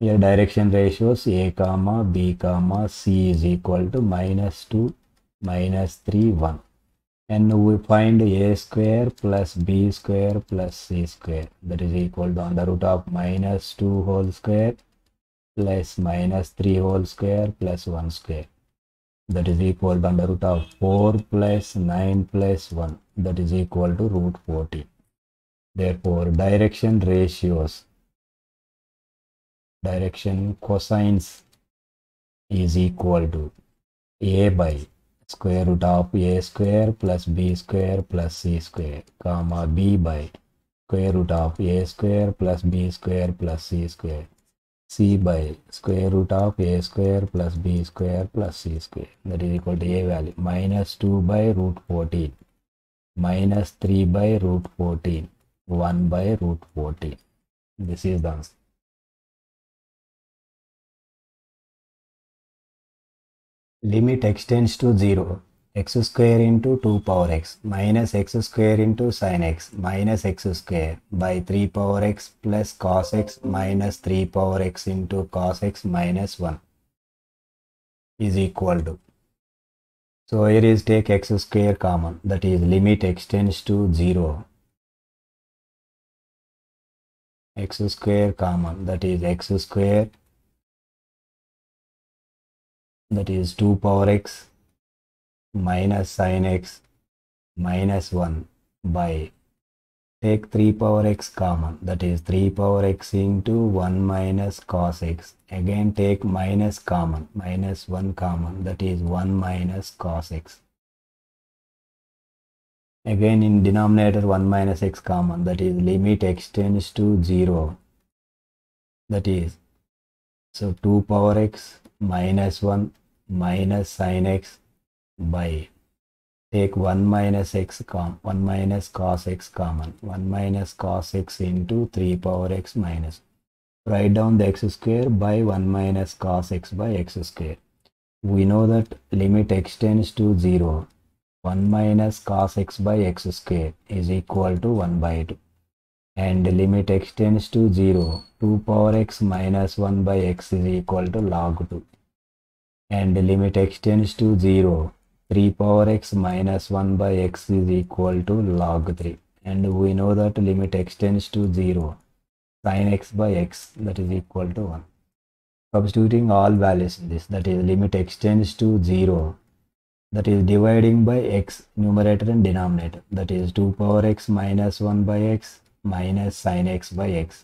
A: here direction ratios a comma b comma c is equal to minus 2 minus 3 1 and we find a square plus b square plus c square that is equal to under root of minus 2 whole square plus minus 3 whole square plus 1 square that is equal to under root of 4 plus 9 plus 1 that is equal to
C: root 14 therefore direction ratios direction cosines is equal to
A: a by square root of a square plus b square plus c square comma b by square root of a square plus b square plus c square c by square root of a square plus b square plus c square that is equal to a value minus 2 by root 14 minus 3 by
B: root 14 1 by root 14 this is the answer limit
C: x tends to 0 x square into 2 power x minus x square into
A: sine x minus x square by 3 power x plus cos x minus 3 power x into cos x minus 1 is equal to.
C: So here is take x square common that is limit extends to 0
B: x square common that is x square that is 2 power
C: x minus sine x minus 1
B: by
A: take 3 power x common that is 3 power x into 1 minus cos x again take minus common minus 1 common that is 1
C: minus cos x again in denominator 1 minus x common that is limit x tends to 0
A: that is so 2 power x minus 1 minus sine x by take one minus x come one minus cos x common one minus cos x into three power x minus right down the x square by one minus cos x by x square we know that limit x tends to zero one minus cos x by x square is equal to one by two and limit x tends to zero two power x minus one by x is equal to log two and limit x tends to zero 3 power x minus 1 by x is equal to log 3 and we know that limit extends to 0 sine x by x that is equal to 1 substituting all values in this that is limit extends to 0 that is dividing by x numerator and denominator that is 2 power x minus 1 by x minus sine x by x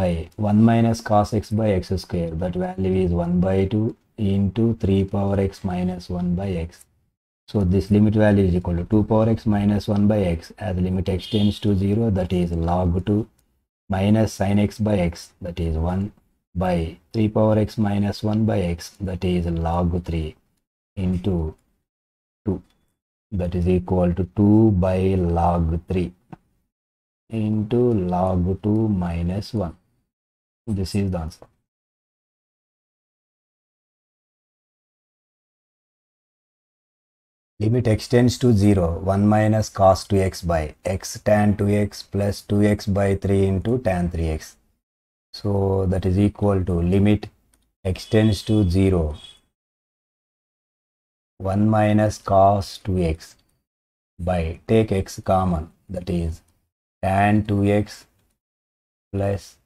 A: by 1 minus cos x by x square that value is 1 by 2 into 3 power x minus 1 by x. So this limit value is equal to 2 power x minus 1 by x as limit x tends to 0 that is log 2 minus sin x by x that is 1 by 3 power x minus 1 by x that is log 3 into 2 that is equal to 2
B: by log 3 into log 2 minus 1. This is the answer. Limit extends to 0, 1 minus
A: cos 2x by x tan 2x plus 2x by 3 into tan 3x.
C: So that is equal to limit extends to 0, 1 minus cos 2x by take x common that is tan 2x plus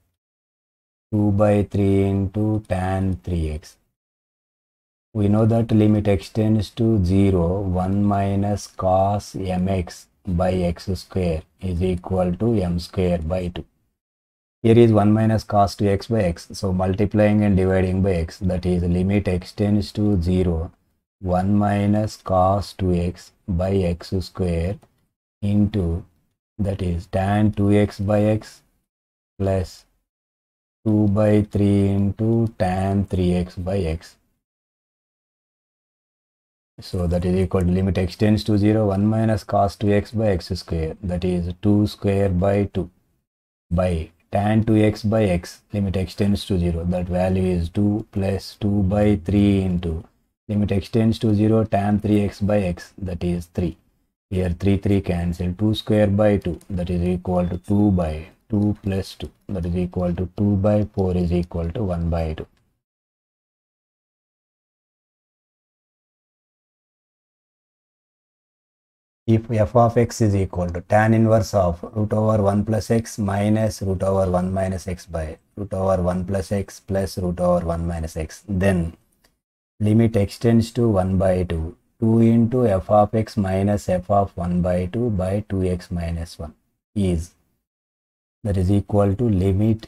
C: 2 by 3 into tan 3x
A: we know that limit extends to 0 1 minus cos mx by x square is equal to m square by 2 here is 1 minus cos 2x by x so multiplying and dividing by x that is limit extends to 0 1 minus cos 2x by x square into that is tan 2x by x plus
C: 2 by 3 into tan 3x by x so that is equal to limit x tends to 0, 1 minus cos 2x
A: by x square. That is 2 square by 2 by tan 2x by x. Limit x tends to 0. That value is 2 plus 2 by 3 into limit x tends to 0 tan 3x by x. That is 3. Here 3, 3
C: cancel. 2 square by 2. That is equal to 2 by 2 plus 2. That is equal
B: to 2 by 4 is equal to 1 by 2. if f of x
C: is equal to tan inverse of root over 1 plus x minus root over 1 minus x
A: by root over 1 plus x plus root over 1 minus x then limit x tends to 1 by 2 2 into f of x minus f of 1 by 2 by 2x minus 1 is that is equal to limit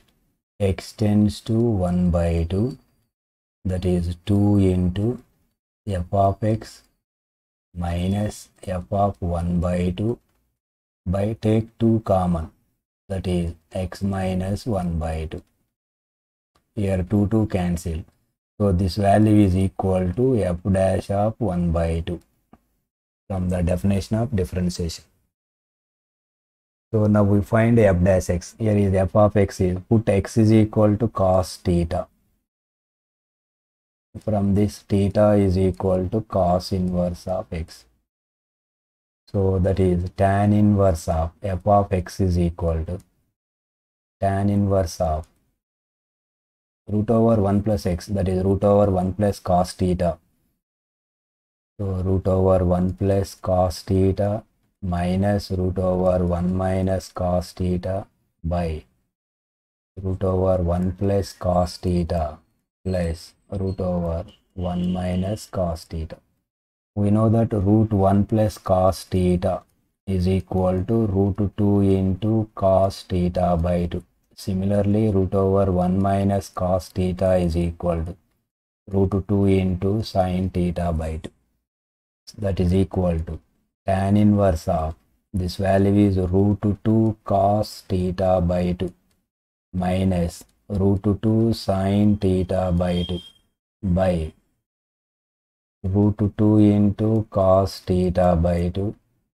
A: x tends to 1 by 2 that is 2 into f of x minus f of 1 by 2 by take 2 common that is x minus 1 by 2 here 2 2 cancel so this value is equal to f dash of 1 by 2 from the definition of differentiation
C: so now we find f dash x here is f of x is put x is equal to cos theta from this theta is equal to cos inverse of x. So that is
A: tan inverse of f of x is equal to tan inverse of root over 1 plus x that is root over 1 plus cos theta. So root over 1 plus cos theta minus root over 1 minus cos theta by root over 1 plus cos theta plus root over 1 minus cos theta. We know that root 1 plus cos theta is equal to root 2 into cos theta by 2. Similarly, root over 1 minus cos theta is equal to root 2 into sin theta by 2. So That is equal to tan inverse of this value is root 2 cos theta by 2 minus root 2 sin theta by 2 by root 2 into cos theta by 2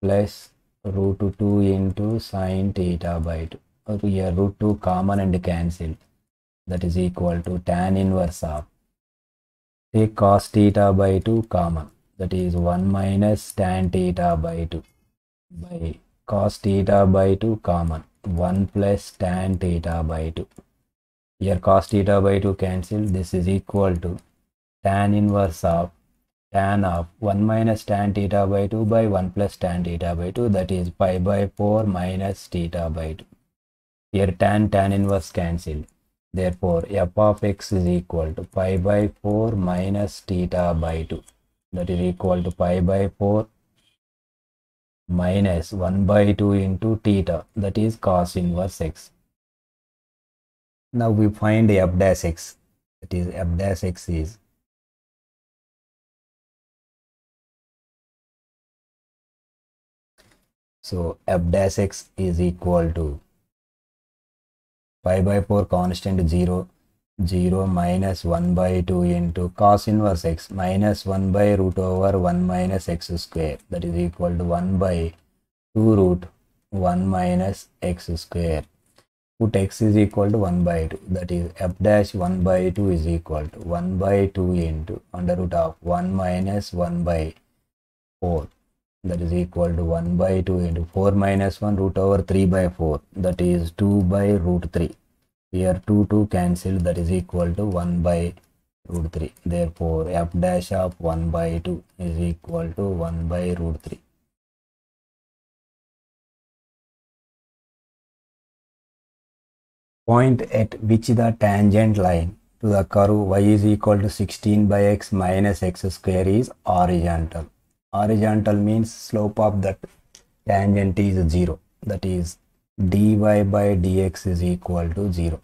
A: plus root 2 into sin theta by 2 or here root 2 common and cancelled that is equal to tan inverse of take cos theta by 2 common that is 1 minus tan theta by 2 by cos theta by 2 common 1 plus tan theta by 2 here cos theta by 2 cancel this is equal to tan inverse of tan of 1 minus tan theta by 2 by 1 plus tan theta by 2 that is pi by 4 minus theta by 2. Here tan tan inverse cancelled. Therefore f of x is equal to pi by 4 minus theta
C: by 2 that is equal to pi by 4 minus 1 by 2 into theta that is cos inverse x.
B: Now we find f dash x that is f dash x is So f dash x is equal to pi by 4
A: constant 0 0 minus 1 by 2 into cos inverse x minus 1 by root over 1 minus x square that is equal to 1 by 2 root 1 minus x square put x is equal to 1 by 2 that is f dash 1 by 2 is equal to 1 by 2 into under root of 1 minus 1 by 4 that is equal to 1 by 2 into 4 minus 1 root over 3 by 4 that is 2 by root 3 here 2 2 cancel that is equal to 1 by root 3 therefore f dash
B: of 1 by 2 is equal to 1 by root 3 point at
C: which the tangent line to the curve y is equal to 16 by x minus x
A: square is horizontal horizontal means slope of that tangent is 0 that is dy by dx is equal to 0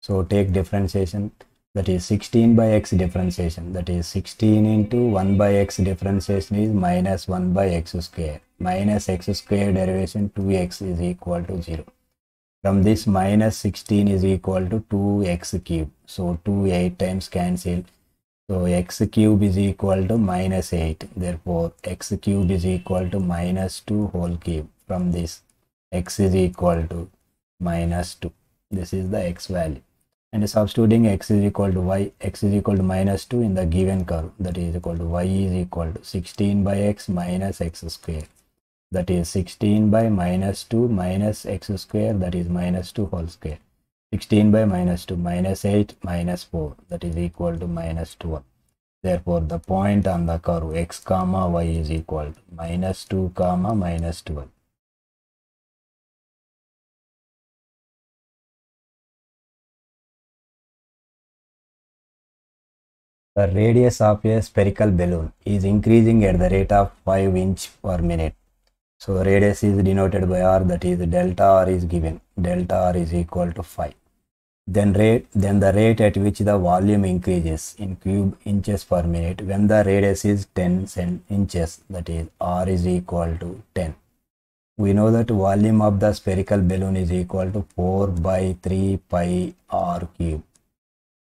A: so take differentiation that is 16 by x differentiation that is 16 into 1 by x differentiation is minus 1 by x square minus x square derivation 2x is equal to 0 from this minus 16 is equal to 2x cube so 2 8 times cancel. So x cube is equal to minus 8. Therefore, x cube is equal to minus 2 whole cube. From this, x is equal to minus 2. This is the x value. And substituting x is equal to y, x is equal to minus 2 in the given curve. That is equal to y is equal to 16 by x minus x square. That is 16 by minus 2 minus x square. That is minus 2 whole square. 16 by minus 2 minus 8 minus 4 that is equal to minus 12 therefore the
B: point on the curve x comma y is equal to minus 2 comma minus 12 The radius of a spherical
C: balloon is increasing at the rate of 5 inch per minute. So radius is
A: denoted by r that is delta r is given. Delta r is equal to 5 then rate then the rate at which the volume increases in cube inches per minute when the radius is 10 cent inches that is r is equal to 10 we know that volume of the spherical balloon is equal to 4 by 3 pi r cube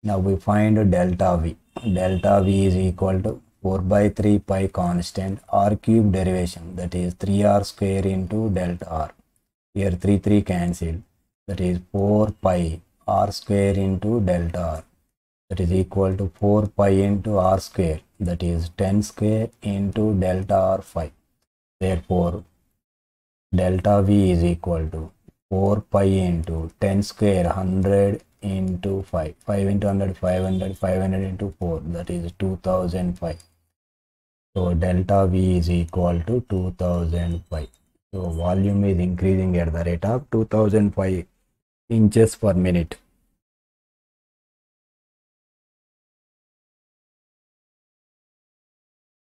A: now we find delta v delta v is equal to 4 by 3 pi constant r cube derivation that is 3r square into delta r here 3 3 cancelled that is 4 pi r square into delta r that is equal to 4 pi into r square that is 10 square into delta r 5 therefore delta v is equal to 4 pi into 10 square 100 into 5 5 into 100 500 500 into 4 that is 2005 so delta v is equal to 2005 so volume
B: is increasing at the rate of 2005 inches per minute.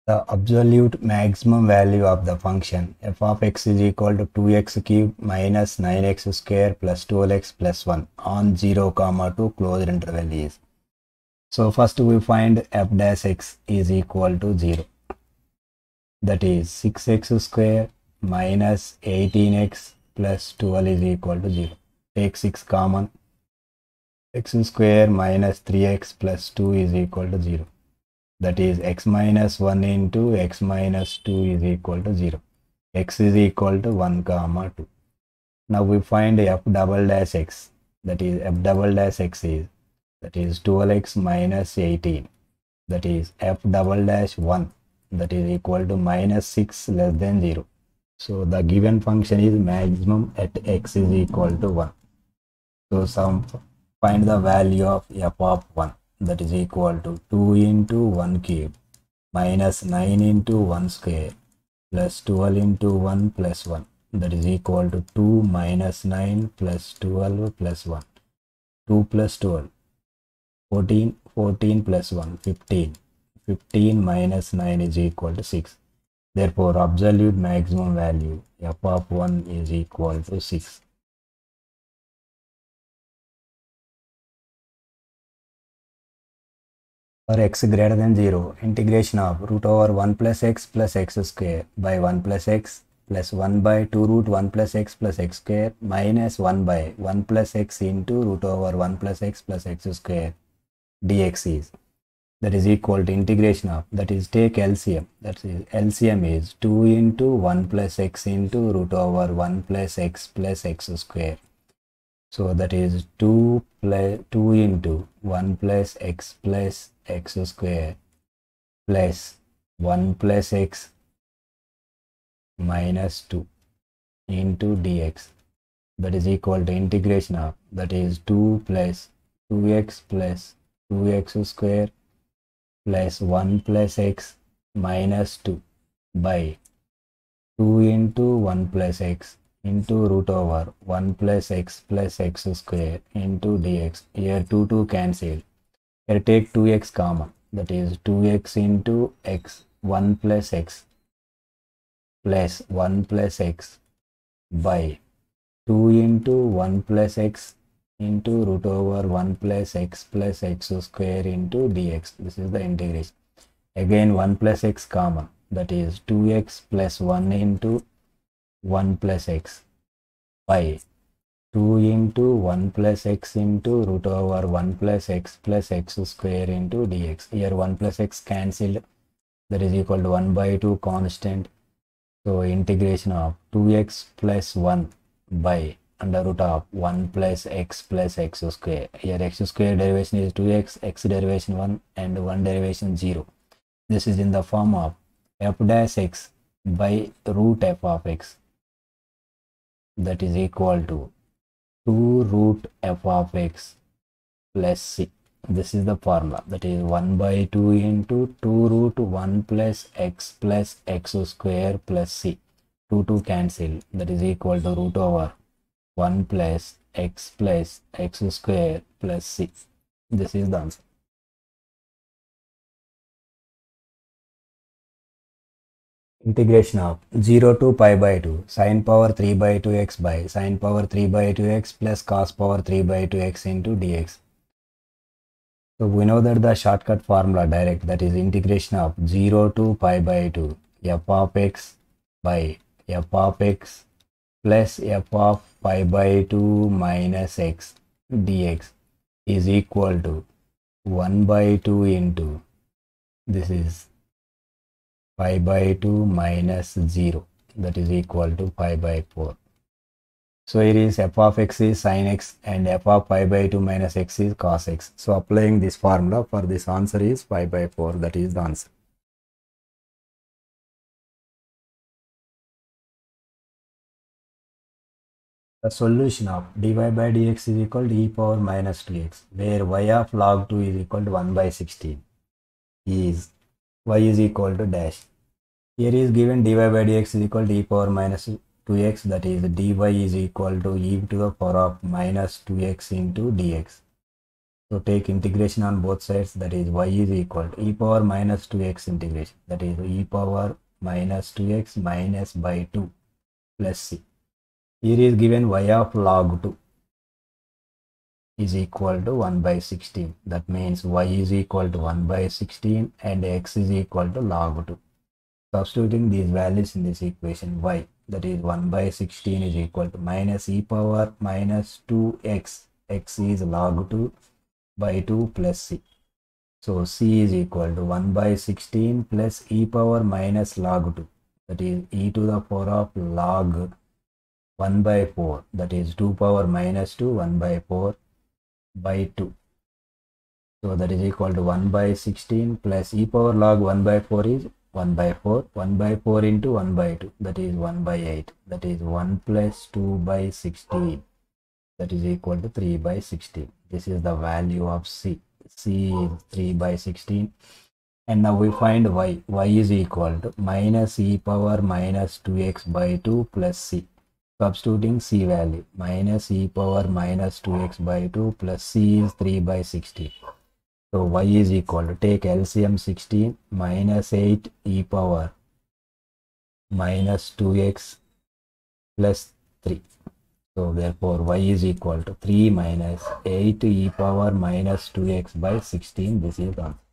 B: The absolute maximum value of the function f of x is equal
A: to 2x cube minus 9x square plus 12x plus 1 on 0 comma 2 closed interval is. So first we find f dash x is equal to 0. That is 6x square minus 18x plus 12 is equal to 0 x is common x square minus 3x plus 2 is equal to 0 that is x minus 1 into x minus 2 is equal to 0 x is equal to 1 comma 2 now we find f double dash x that is f double dash x is that is 12x minus 18 that is f double dash 1 that is equal to minus 6 less than 0 so the given function is maximum at x is equal to 1 so some find the value of f of 1 that is equal to 2 into 1 cube minus 9 into 1 square plus 12 into 1 plus 1 that is equal to 2 minus 9 plus 12 plus 1 2 plus 12 14 14 plus 1 15 15
C: minus 9 is equal to 6 therefore absolute maximum value f of
B: 1 is equal to 6 or x greater than 0 integration
C: of root over 1 plus x plus x square by 1 plus x plus 1 by 2 root
A: 1 plus x plus x square minus 1 by 1 plus x into root over 1 plus x plus x square dx is that is equal to integration of that is take LCM that is LCM is 2 into 1 plus x into root over 1 plus x plus x square so that is 2 plus
C: 2 into 1 plus x plus x square plus 1 plus x minus 2 into dx that is equal to integration of that is 2 plus
A: 2x plus 2x square plus 1 plus x minus 2 by 2 into 1 plus x into root over 1 plus x plus x square into dx here 2 2 cancel here take 2x common. That is 2x into x. 1 plus x plus 1 plus x by 2 into 1 plus x into root over 1 plus x plus x square into dx. This is the integration. Again 1 plus x common. That is 2x plus 1 into 1 plus x by 2 into 1 plus x into root over 1 plus x plus x square into dx. Here 1 plus x cancelled. That is equal to 1 by 2 constant. So integration of 2x plus 1 by under root of 1 plus x plus x square. Here x square derivation is 2x, x derivation 1 and 1 derivation 0. This is in the form of f dash x by root f of x that is equal to
C: 2 root
A: f of x plus c. This is the formula that is 1 by 2 into 2 root 1 plus x plus x square plus c. 2 2 cancel that is
B: equal to root over 1 plus x plus x square plus c. This is the answer. integration of 0 to pi by 2 sine power
A: 3 by 2x by sine power 3 by 2x plus cos power 3 by 2x into dx. So we know that the shortcut formula direct that is integration of 0 to pi by 2 f of x by f of x plus f of pi by 2 minus x dx is equal to 1 by 2 into this is pi by 2 minus 0 that is equal to pi by 4. So here is f of x is sin x and f of pi by 2 minus x is
B: cos x. So applying this formula for this answer is pi by 4 that is the answer. The solution of dy by dx is equal to e power minus 2x
A: where y of log 2 is equal to 1 by 16 is y is equal to dash. Here is given dy by dx is equal to e power minus 2x that is dy is equal to e to the power of minus 2x into dx. So take integration on both sides that is y is equal to e power minus 2x integration
C: that is e power minus 2x minus by 2 plus c. Here is given y of log 2 is equal to
A: 1 by 16 that means y is equal to 1 by 16 and x is equal to log 2 substituting these values in this equation y that is 1 by 16 is equal to minus e power minus 2x x is log 2 by 2 plus c so c is equal to 1 by 16 plus e power minus log 2 that is e to the power of log 1 by 4 that is 2 power minus 2 1 by 4 by 2. So that is equal to 1 by 16 plus e power log 1 by 4 is 1 by 4. 1 by 4 into 1 by 2 that is 1 by 8. That is 1 plus 2 by 16 that is equal to 3 by 16. This is the value of c. c is 3 by 16 and now we find y. y is equal to minus e power minus 2x by 2 plus c Substituting C value minus e power minus 2x by 2 plus C is 3 by 16. So y is equal to take LCM 16 minus 8 e power minus 2x plus
C: 3. So therefore y is equal to 3 minus 8 e power
B: minus 2x by 16. This is answer.